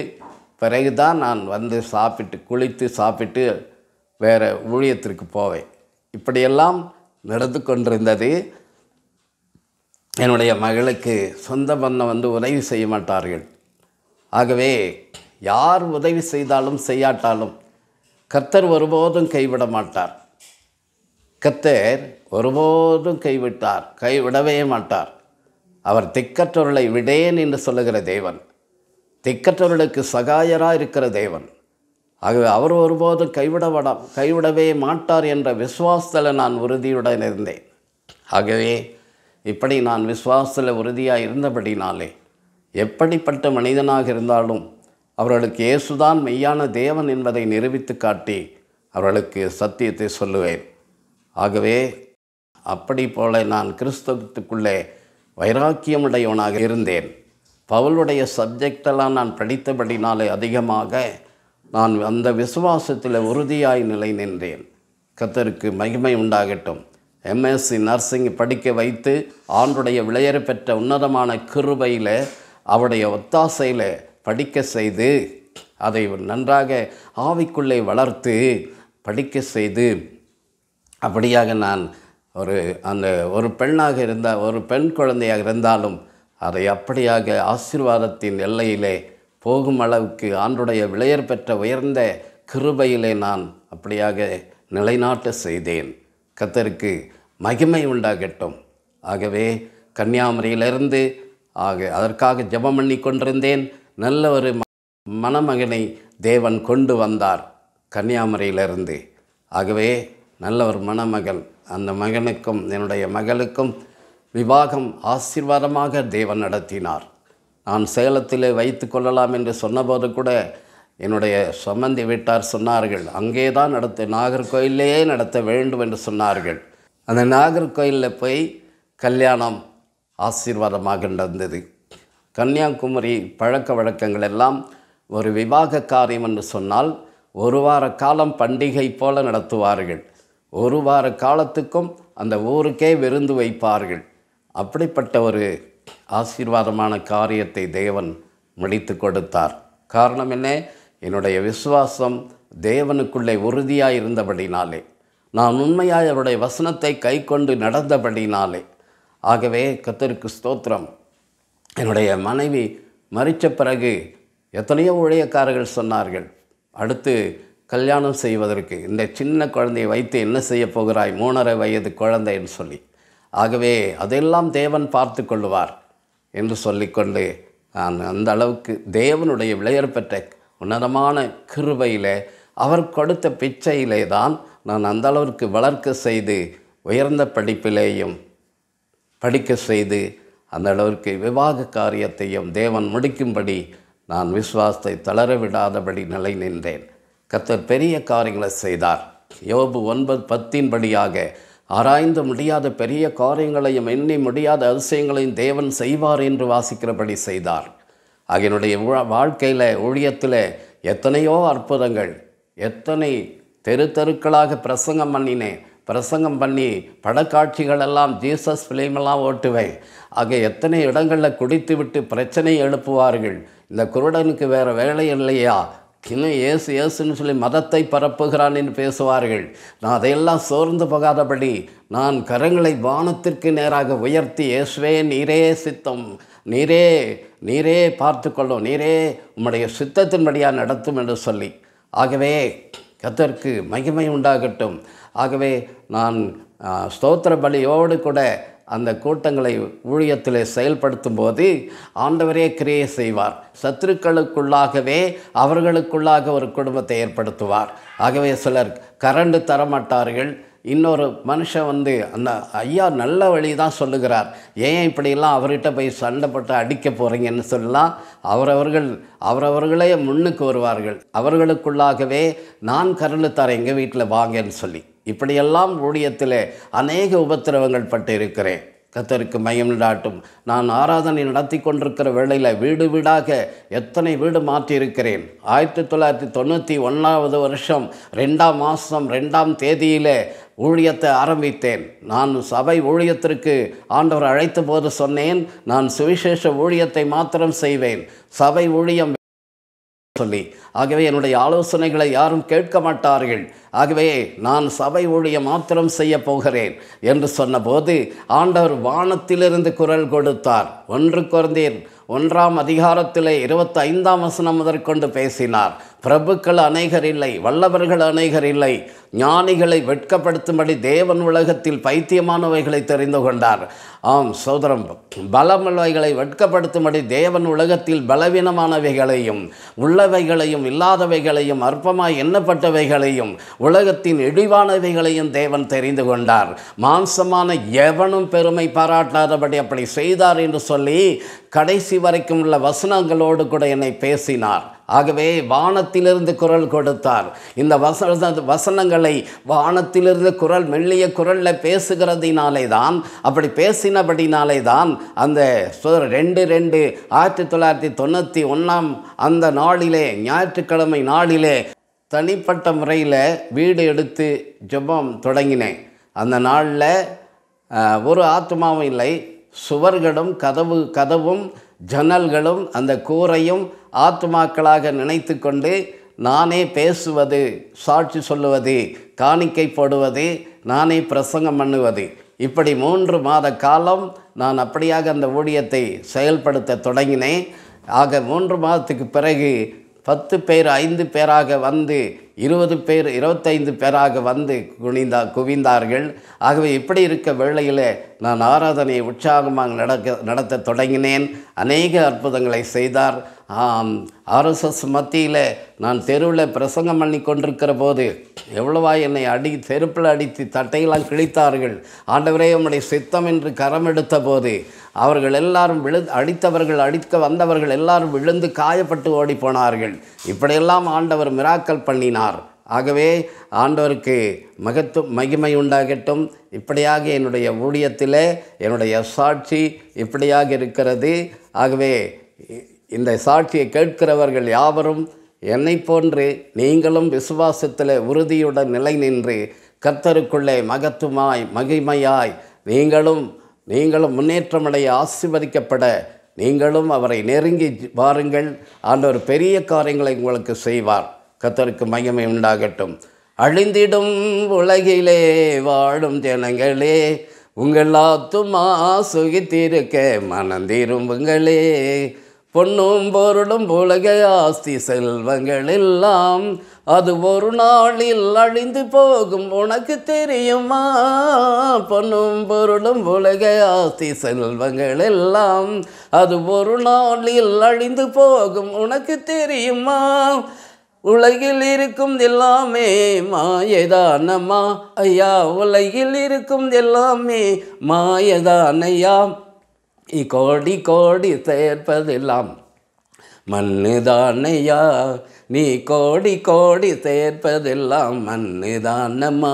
பிறகு தான் நான் வந்து சாப்பிட்டு குளித்து சாப்பிட்டு வேறு ஊழியத்திற்கு போவேன் இப்படியெல்லாம் நடந்து கொண்டிருந்தது என்னுடைய மகளுக்கு சொந்த பண்ண வந்து உதவி செய்ய மாட்டார்கள் ஆகவே யார் உதவி செய்தாலும் செய்யாட்டாலும் கர்த்தர் ஒருபோதும் கைவிட மாட்டார் கர்த்தர் ஒருபோதும் கைவிட்டார் கைவிடவே மாட்டார் அவர் திக்கற்றொருளை விடேன் என்று சொல்லுகிற தேவன் திக்கற்றொருளுக்கு சகாயராக இருக்கிற தேவன் ஆகவே அவர் ஒருபோது கைவிட கைவிடவே மாட்டார் என்ற விசுவாசத்தில் நான் உறுதியுடன் இருந்தேன் ஆகவே இப்படி நான் விசுவாசத்தில் உறுதியாக இருந்தபடினாலே எப்படிப்பட்ட மனிதனாக இருந்தாலும் அவர்களுக்கு இயேசுதான் மெய்யான தேவன் என்பதை நிரூபித்து காட்டி அவர்களுக்கு சத்தியத்தை சொல்லுவேன் ஆகவே அப்படி போல நான் கிறிஸ்தவத்துக்குள்ளே வைராக்கியமுடையவனாக இருந்தேன் பவுளுடைய சப்ஜெக்டெல்லாம் நான் படித்தபடினாலே அதிகமாக நான் அந்த விசுவாசத்தில் உறுதியாய் நிலை நின்றேன் கத்தருக்கு மகிமை உண்டாகட்டும் எம்எஸ்சி நர்சிங் படிக்க வைத்து ஆண்டுடைய விளையர் பெற்ற உன்னதமான கிருபையில் அவருடைய ஒத்தாசையில் படிக்க செய்து அதை நன்றாக ஆவிக்குள்ளே வளர்த்து படிக்க செய்து அப்படியாக நான் ஒரு அந்த ஒரு பெண்ணாக இருந்தால் ஒரு பெண் குழந்தையாக இருந்தாலும் அதை அப்படியாக ஆசீர்வாதத்தின் எல்லையிலே போகும் அளவுக்கு ஆண்டுடைய விளையர் பெற்ற உயர்ந்த கிருபையிலே நான் அப்படியாக நிலைநாட்ட செய்தேன் கத்தருக்கு மகிமை உண்டாகட்டும் ஆகவே கன்னியாமரியிலிருந்து ஆக அதற்காக ஜபம் பண்ணி கொண்டிருந்தேன் நல்ல ஒரு மணமகனை தேவன் கொண்டு வந்தார் கன்னியாமரியிலிருந்து ஆகவே நல்ல ஒரு மணமகன் அந்த மகனுக்கும் என்னுடைய மகளுக்கும் விவாகம் ஆசீர்வாதமாக தேவன் நடத்தினார் நான் சேலத்திலே வைத்து கொள்ளலாம் என்று சொன்னபோது கூட என்னுடைய சம்மந்தி வீட்டார் சொன்னார்கள் அங்கே தான் நடத்த நாகர்கோயிலேயே நடத்த வேண்டும் என்று சொன்னார்கள் அந்த நாகர்கோயிலில் போய் கல்யாணம் ஆசீர்வாதமாக நடந்தது கன்னியாகுமரி பழக்க வழக்கங்கள் எல்லாம் ஒரு விவாக காரியம் என்று சொன்னால் ஒரு வார காலம் பண்டிகை போல நடத்துவார்கள் ஒரு வார காலத்துக்கும் அந்த ஊருக்கே விருந்து வைப்பார்கள் அப்படிப்பட்ட ஒரு ஆசீர்வாதமான காரியத்தை தேவன் முடித்து கொடுத்தார் காரணம் என்ன என்னுடைய விசுவாசம் தேவனுக்குள்ளே உறுதியாக இருந்தபடினாலே நான் உண்மையாக அவருடைய வசனத்தை கை கொண்டு நடந்தபடினாலே ஆகவே கத்தருக்கு ஸ்தோத்திரம் என்னுடைய மனைவி மறித்த பிறகு எத்தனையோ ஊழியக்காரர்கள் சொன்னார்கள் அடுத்து கல்யாணம் செய்வதற்கு இந்த சின்ன குழந்தையை வைத்து என்ன செய்ய போகிறாய் மூணரை வயது குழந்தைன்னு சொல்லி ஆகவே அதெல்லாம் தேவன் பார்த்து கொள்ளுவார் என்று சொல்லிக்கொண்டு நான் அந்த அளவுக்கு தேவனுடைய விளையர் பெற்ற உன்னதமான கிருபையில் அவர் கொடுத்த பிச்சையிலே தான் நான் அந்த அளவிற்கு வளர்க்க செய்து உயர்ந்த படிப்பிலேயும் படிக்க செய்து அந்த அளவிற்கு விவாக காரியத்தையும் தேவன் முடிக்கும்படி நான் விஸ்வாசத்தை தளர விடாதபடி நிலை நின்றேன் கத்தர் பெரிய காரியங்களை செய்தார் யோபு ஒன்பது பத்தின் படியாக ஆராய்ந்து முடியாத பெரிய காரியங்களையும் எண்ணி முடியாத அதிசயங்களையும் தேவன் செய்வார் என்று வாசிக்கிறபடி செய்தார் அதனுடைய வாழ்க்கையில் ஊழியத்தில் எத்தனையோ அற்புதங்கள் எத்தனை தெரு தெருக்களாக பிரசங்கம் பண்ணினேன் பிரசங்கம் பண்ணி படக்காட்சிகள் எல்லாம் ஜீசஸ் ஃபிலிமெல்லாம் ஓட்டுவேன் ஆக எத்தனை இடங்களில் குடித்து விட்டு பிரச்சனை எழுப்புவார்கள் இந்த குருடனுக்கு வேறு வேலை இல்லையா இன்னும் ஏசு ஏசுன்னு சொல்லி மதத்தை பரப்புகிறான் என்று பேசுவார்கள் நான் அதையெல்லாம் சோர்ந்து போகாதபடி நான் கரங்களை வானத்திற்கு நேராக உயர்த்தி இயேசுவே நீரே சித்தம் நீரே நீரே பார்த்து கொள்ளும் நீரே உம்முடைய சித்தத்தின்படியாக நடத்தும் என்று சொல்லி ஆகவே கத்தற்கு மகிமை உண்டாகட்டும் ஆகவே நான் ஸ்தோத்திர பலியோடு கூட அந்த கூட்டங்களை ஊழியத்திலே செயல்படுத்தும் போது ஆண்டவரே கிரியை செய்வார் சத்துருக்களுக்குள்ளாகவே அவர்களுக்குள்ளாக ஒரு குடும்பத்தை ஏற்படுத்துவார் ஆகவே சிலர் கரண்டு தரமாட்டார்கள் இன்னொரு மனுஷன் வந்து அந்த ஐயா நல்ல வழி தான் சொல்லுகிறார் ஏன் இப்படியெல்லாம் அவர்கிட்ட போய் சண்டைப்பட்டு அடிக்க போகிறீங்கன்னு சொல்லலாம் அவரவர்கள் அவரவர்களே முன்னுக்கு வருவார்கள் அவர்களுக்குள்ளாகவே நான் கரண்டு தரேன் எங்கள் வீட்டில் வாங்கன்னு சொல்லி இப்படியெல்லாம் ஊழியத்திலே அநேக உபத்திரவங்கள் பட்டு இருக்கிறேன் கத்தருக்கு மையம் நாட்டும் நான் ஆராதனை நடத்தி கொண்டிருக்கிற வேளையில் வீடு வீடாக எத்தனை வீடு மாற்றியிருக்கிறேன் ஆயிரத்தி தொள்ளாயிரத்தி தொண்ணூற்றி ஒன்றாவது வருஷம் ரெண்டாம் மாதம் ரெண்டாம் தேதியில் ஊழியத்தை ஆரம்பித்தேன் நான் சபை ஊழியத்திற்கு ஆண்டவர் அழைத்த போது சொன்னேன் நான் சுவிசேஷ ஊழியத்தை மாத்திரம் செய்வேன் சபை ஊழியம் சொல்லி ஆகவே என்னுடைய ஆலோசனைகளை யாரும் கேட்க மாட்டார்கள் ஆகவே நான் சபை ஊழிய மாத்திரம் செய்ய போகிறேன் என்று சொன்னபோது ஆண்டவர் வானத்திலிருந்து குரல் கொடுத்தார் ஒன்று குறந்தேன் ஒன்றாம் அதிகாரத்திலே இருபத்தி ஐந்தாம் வசனம் முதற்கொண்டு பேசினார் பிரபுக்கள் அநேகர் இல்லை வல்லவர்கள் அநேகர் இல்லை ஞானிகளை வெட்கப்படுத்தும்படி தேவன் உலகத்தில் பைத்தியமானவைகளை தெரிந்து கொண்டார் ஆம் சோதரம் பலமுள்ளவைகளை வெட்கப்படுத்தும்படி தேவன் உலகத்தில் பலவீனமானவைகளையும் உள்ளவைகளையும் இல்லாதவைகளையும் அற்பமாய் எண்ணப்பட்டவைகளையும் உலகத்தின் இழிவானவைகளையும் தேவன் தெரிந்து கொண்டார் மாம்சமான எவனும் பெருமை பாராட்டாதபடி அப்படி செய்தார் என்று சொல்லி கடைசி வரைக்கும் உள்ள வசனங்களோடு கூட என்னை பேசினார் ஆகவே வானத்திலிருந்து குரல் கொடுத்தார் இந்த வசன வசனங்களை வானத்திலிருந்து குரல் மெல்லிய குரலில் பேசுகிறதினாலே தான் அப்படி பேசினபடினாலே தான் அந்த ரெண்டு ரெண்டு ஆயிரத்தி தொள்ளாயிரத்தி தொண்ணூற்றி ஒன்றாம் அந்த நாளிலே ஞாயிற்றுக்கிழமை நாளிலே தனிப்பட்ட முறையில் வீடு எடுத்து ஜெபம் தொடங்கினேன் அந்த நாளில் ஒரு ஆத்மாவும் இல்லை சுவர்களும் கதவு கதவும் ஜன்னல்களும் அந்த கூரையும் ஆத்மாக்களாக நினைத்து கொண்டு நானே பேசுவது சாட்சி சொல்லுவது காணிக்கை போடுவது நானே பிரசங்கம் பண்ணுவது இப்படி மூன்று மாத காலம் நான் அப்படியாக அந்த ஊழியத்தை செயல்படுத்த தொடங்கினேன் ஆக மூன்று மாதத்துக்கு பிறகு பத்து பேர் ஐந்து பேராக வந்து இருபது பேர் இருபத்தைந்து பேராக வந்து குனிந்தா குவிந்தார்கள் ஆகவே இப்படி இருக்க வேளையில் நான் ஆராதனையை உற்சாகமாக நடக்க நடத்த தொடங்கினேன் அநேக அற்புதங்களை செய்தார் ஆர்எஸ்எஸ் மத்தியில் நான் தெருவில் பிரசங்கம் பண்ணி கொண்டிருக்கிற போது எவ்வளவா என்னை அடி செருப்பில் அடித்து தட்டையெல்லாம் கிழித்தார்கள் ஆண்டவரே உம்முடைய சித்தம் என்று கரம் எடுத்த போது அவர்கள் எல்லாரும் விழு அடித்தவர்கள் அடிக்க வந்தவர்கள் எல்லாரும் விழுந்து காயப்பட்டு ஓடி போனார்கள் இப்படியெல்லாம் ஆண்டவர் மிராக்கல் பண்ணினார் பண்ணினார் ஆகவே ஆண்டவருக்கு மகத்து மகிமை உண்டாகட்டும் இப்படியாக என்னுடைய ஊழியத்தில் என்னுடைய சாட்சி இப்படியாக இருக்கிறது ஆகவே இந்த சாட்சியை கேட்கிறவர்கள் யாவரும் என்னை போன்று நீங்களும் விசுவாசத்தில் உறுதியுடன் நிலை நின்று கர்த்தருக்குள்ளே மகத்துமாய் மகிமையாய் நீங்களும் நீங்களும் முன்னேற்றமடைய ஆசிர்வதிக்கப்பட நீங்களும் அவரை நெருங்கி பாருங்கள் ஆண்டவர் பெரிய காரியங்களை உங்களுக்கு செய்வார் கத்தருக்கு மகிமை உண்டாகட்டும் அழிந்திடும் உலகிலே வாழும் ஜனங்களே உங்கள் ஆத்துமா சுகித்திருக்க மனந்திரும்புங்களே பொண்ணும் பொருளும் உலக ஆஸ்தி செல்வங்கள் எல்லாம் அது ஒரு நாளில் அழிந்து போகும் உனக்கு தெரியுமா பொண்ணும் பொருளும் உலக ஆஸ்தி செல்வங்கள் எல்லாம் அது ஒரு நாளில் அழிந்து போகும் உனக்கு தெரியுமா உலகில் இருக்கும் எல்லாமே மாயதானம்மா ஐயா உலகில் இருக்கும் எல்லாமே மாயதானையா கோடி கோடி சேர்ப்பதெல்லாம் மண்ணுதானையா நீ கோடி கோடி சேர்ப்பதெல்லாம் மண்ணுதானம்மா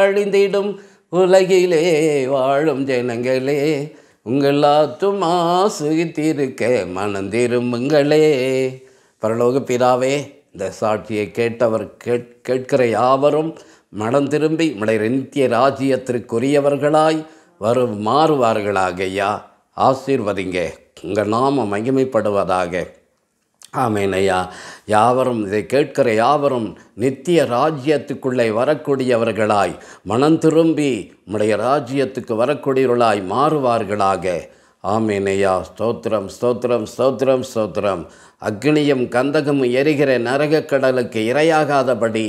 அழிந்திடும் உலகிலே வாழும் ஜனங்களே உங்களாத்துமா சுகித்திருக்க மனந்திரும்புங்களே பரலோக பிதாவே இந்த சாட்சியை கேட்டவர் கேட் கேட்கிற யாவரும் மனம் திரும்பி உடைய நித்திய ராஜ்யத்திற்குரியவர்களாய் வரும் மாறுவார்களாக ஐயா ஆசீர்வதிங்க உங்கள் நாம மகிமைப்படுவதாக ஐயா யாவரும் இதை கேட்கிற யாவரும் நித்திய ராஜ்யத்துக்குள்ளே வரக்கூடியவர்களாய் மனம் திரும்பி உடைய ராஜ்யத்துக்கு வரக்கூடியவர்களாய் மாறுவார்களாக ஆமேனையா ஸ்தோத்திரம் ஸ்தோத்திரம் ஸ்தோத்திரம் ஸ்தோத்திரம் அக்னியும் கந்தகம் எரிகிற நரகக் கடலுக்கு இரையாகாதபடி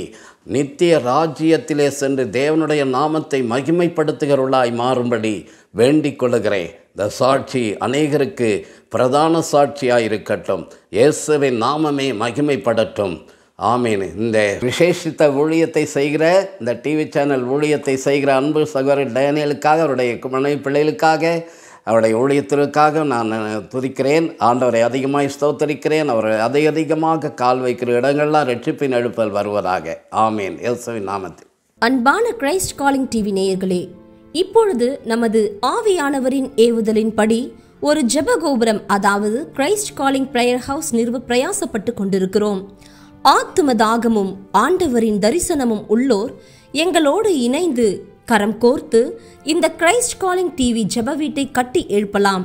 நித்திய ராஜ்யத்திலே சென்று தேவனுடைய நாமத்தை மகிமைப்படுத்துகிறவளாய் மாறும்படி வேண்டிக் கொள்கிறேன் இந்த சாட்சி அநேகருக்கு பிரதான சாட்சியாக இருக்கட்டும் இயேசுவின் நாமமே மகிமைப்படட்டும் ஆமீன் இந்த விசேஷித்த ஊழியத்தை செய்கிற இந்த டிவி சேனல் ஊழியத்தை செய்கிற அன்பு சகோதரர் டேனியலுக்காக அவருடைய மனைவி பிள்ளைகளுக்காக அவருடைய ஊழியத்திற்காக நான் துதிக்கிறேன் ஆண்டவரை அதிகமாக ஸ்தோத்தரிக்கிறேன் அவரை அதை அதிகமாக கால் வைக்கிற இடங்கள்லாம் ரட்சிப்பின் எழுப்பல் வருவதாக ஆமேன் எல்சவின் நாமத்தில் அன்பான கிரைஸ்ட் காலிங் டிவி நேயர்களே இப்பொழுது நமது ஆவியானவரின் ஏவுதலின் படி ஒரு ஜெப கோபுரம் அதாவது கிரைஸ்ட் காலிங் பிரேயர் ஹவுஸ் நிறுவ பிரயாசப்பட்டு கொண்டிருக்கிறோம் ஆத்தும தாகமும் ஆண்டவரின் தரிசனமும் உள்ளோர் எங்களோடு இணைந்து கரம் கோர்த்து இந்த கிரைஸ்ட் காலிங் டிவி ஜப வீட்டை கட்டி எழுப்பலாம்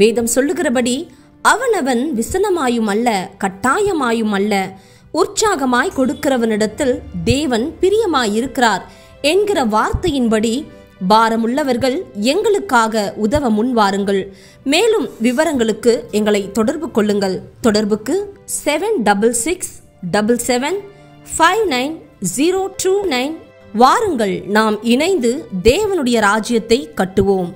வேதம் சொல்லுகிறபடி அவனவன் விசனமாயும் அல்ல கட்டாயமாயும் அல்ல உற்சாகமாய் கொடுக்கிறவனிடத்தில் தேவன் பிரியமாயிருக்கிறார் என்கிற வார்த்தையின்படி பாரமுள்ளவர்கள் எங்களுக்காக உதவ முன்வாருங்கள் மேலும் விவரங்களுக்கு எங்களை தொடர்பு கொள்ளுங்கள் தொடர்புக்கு seven double six double seven five nine zero two nine வாருங்கள் நாம் இணைந்து தேவனுடைய ராஜ்யத்தை கட்டுவோம்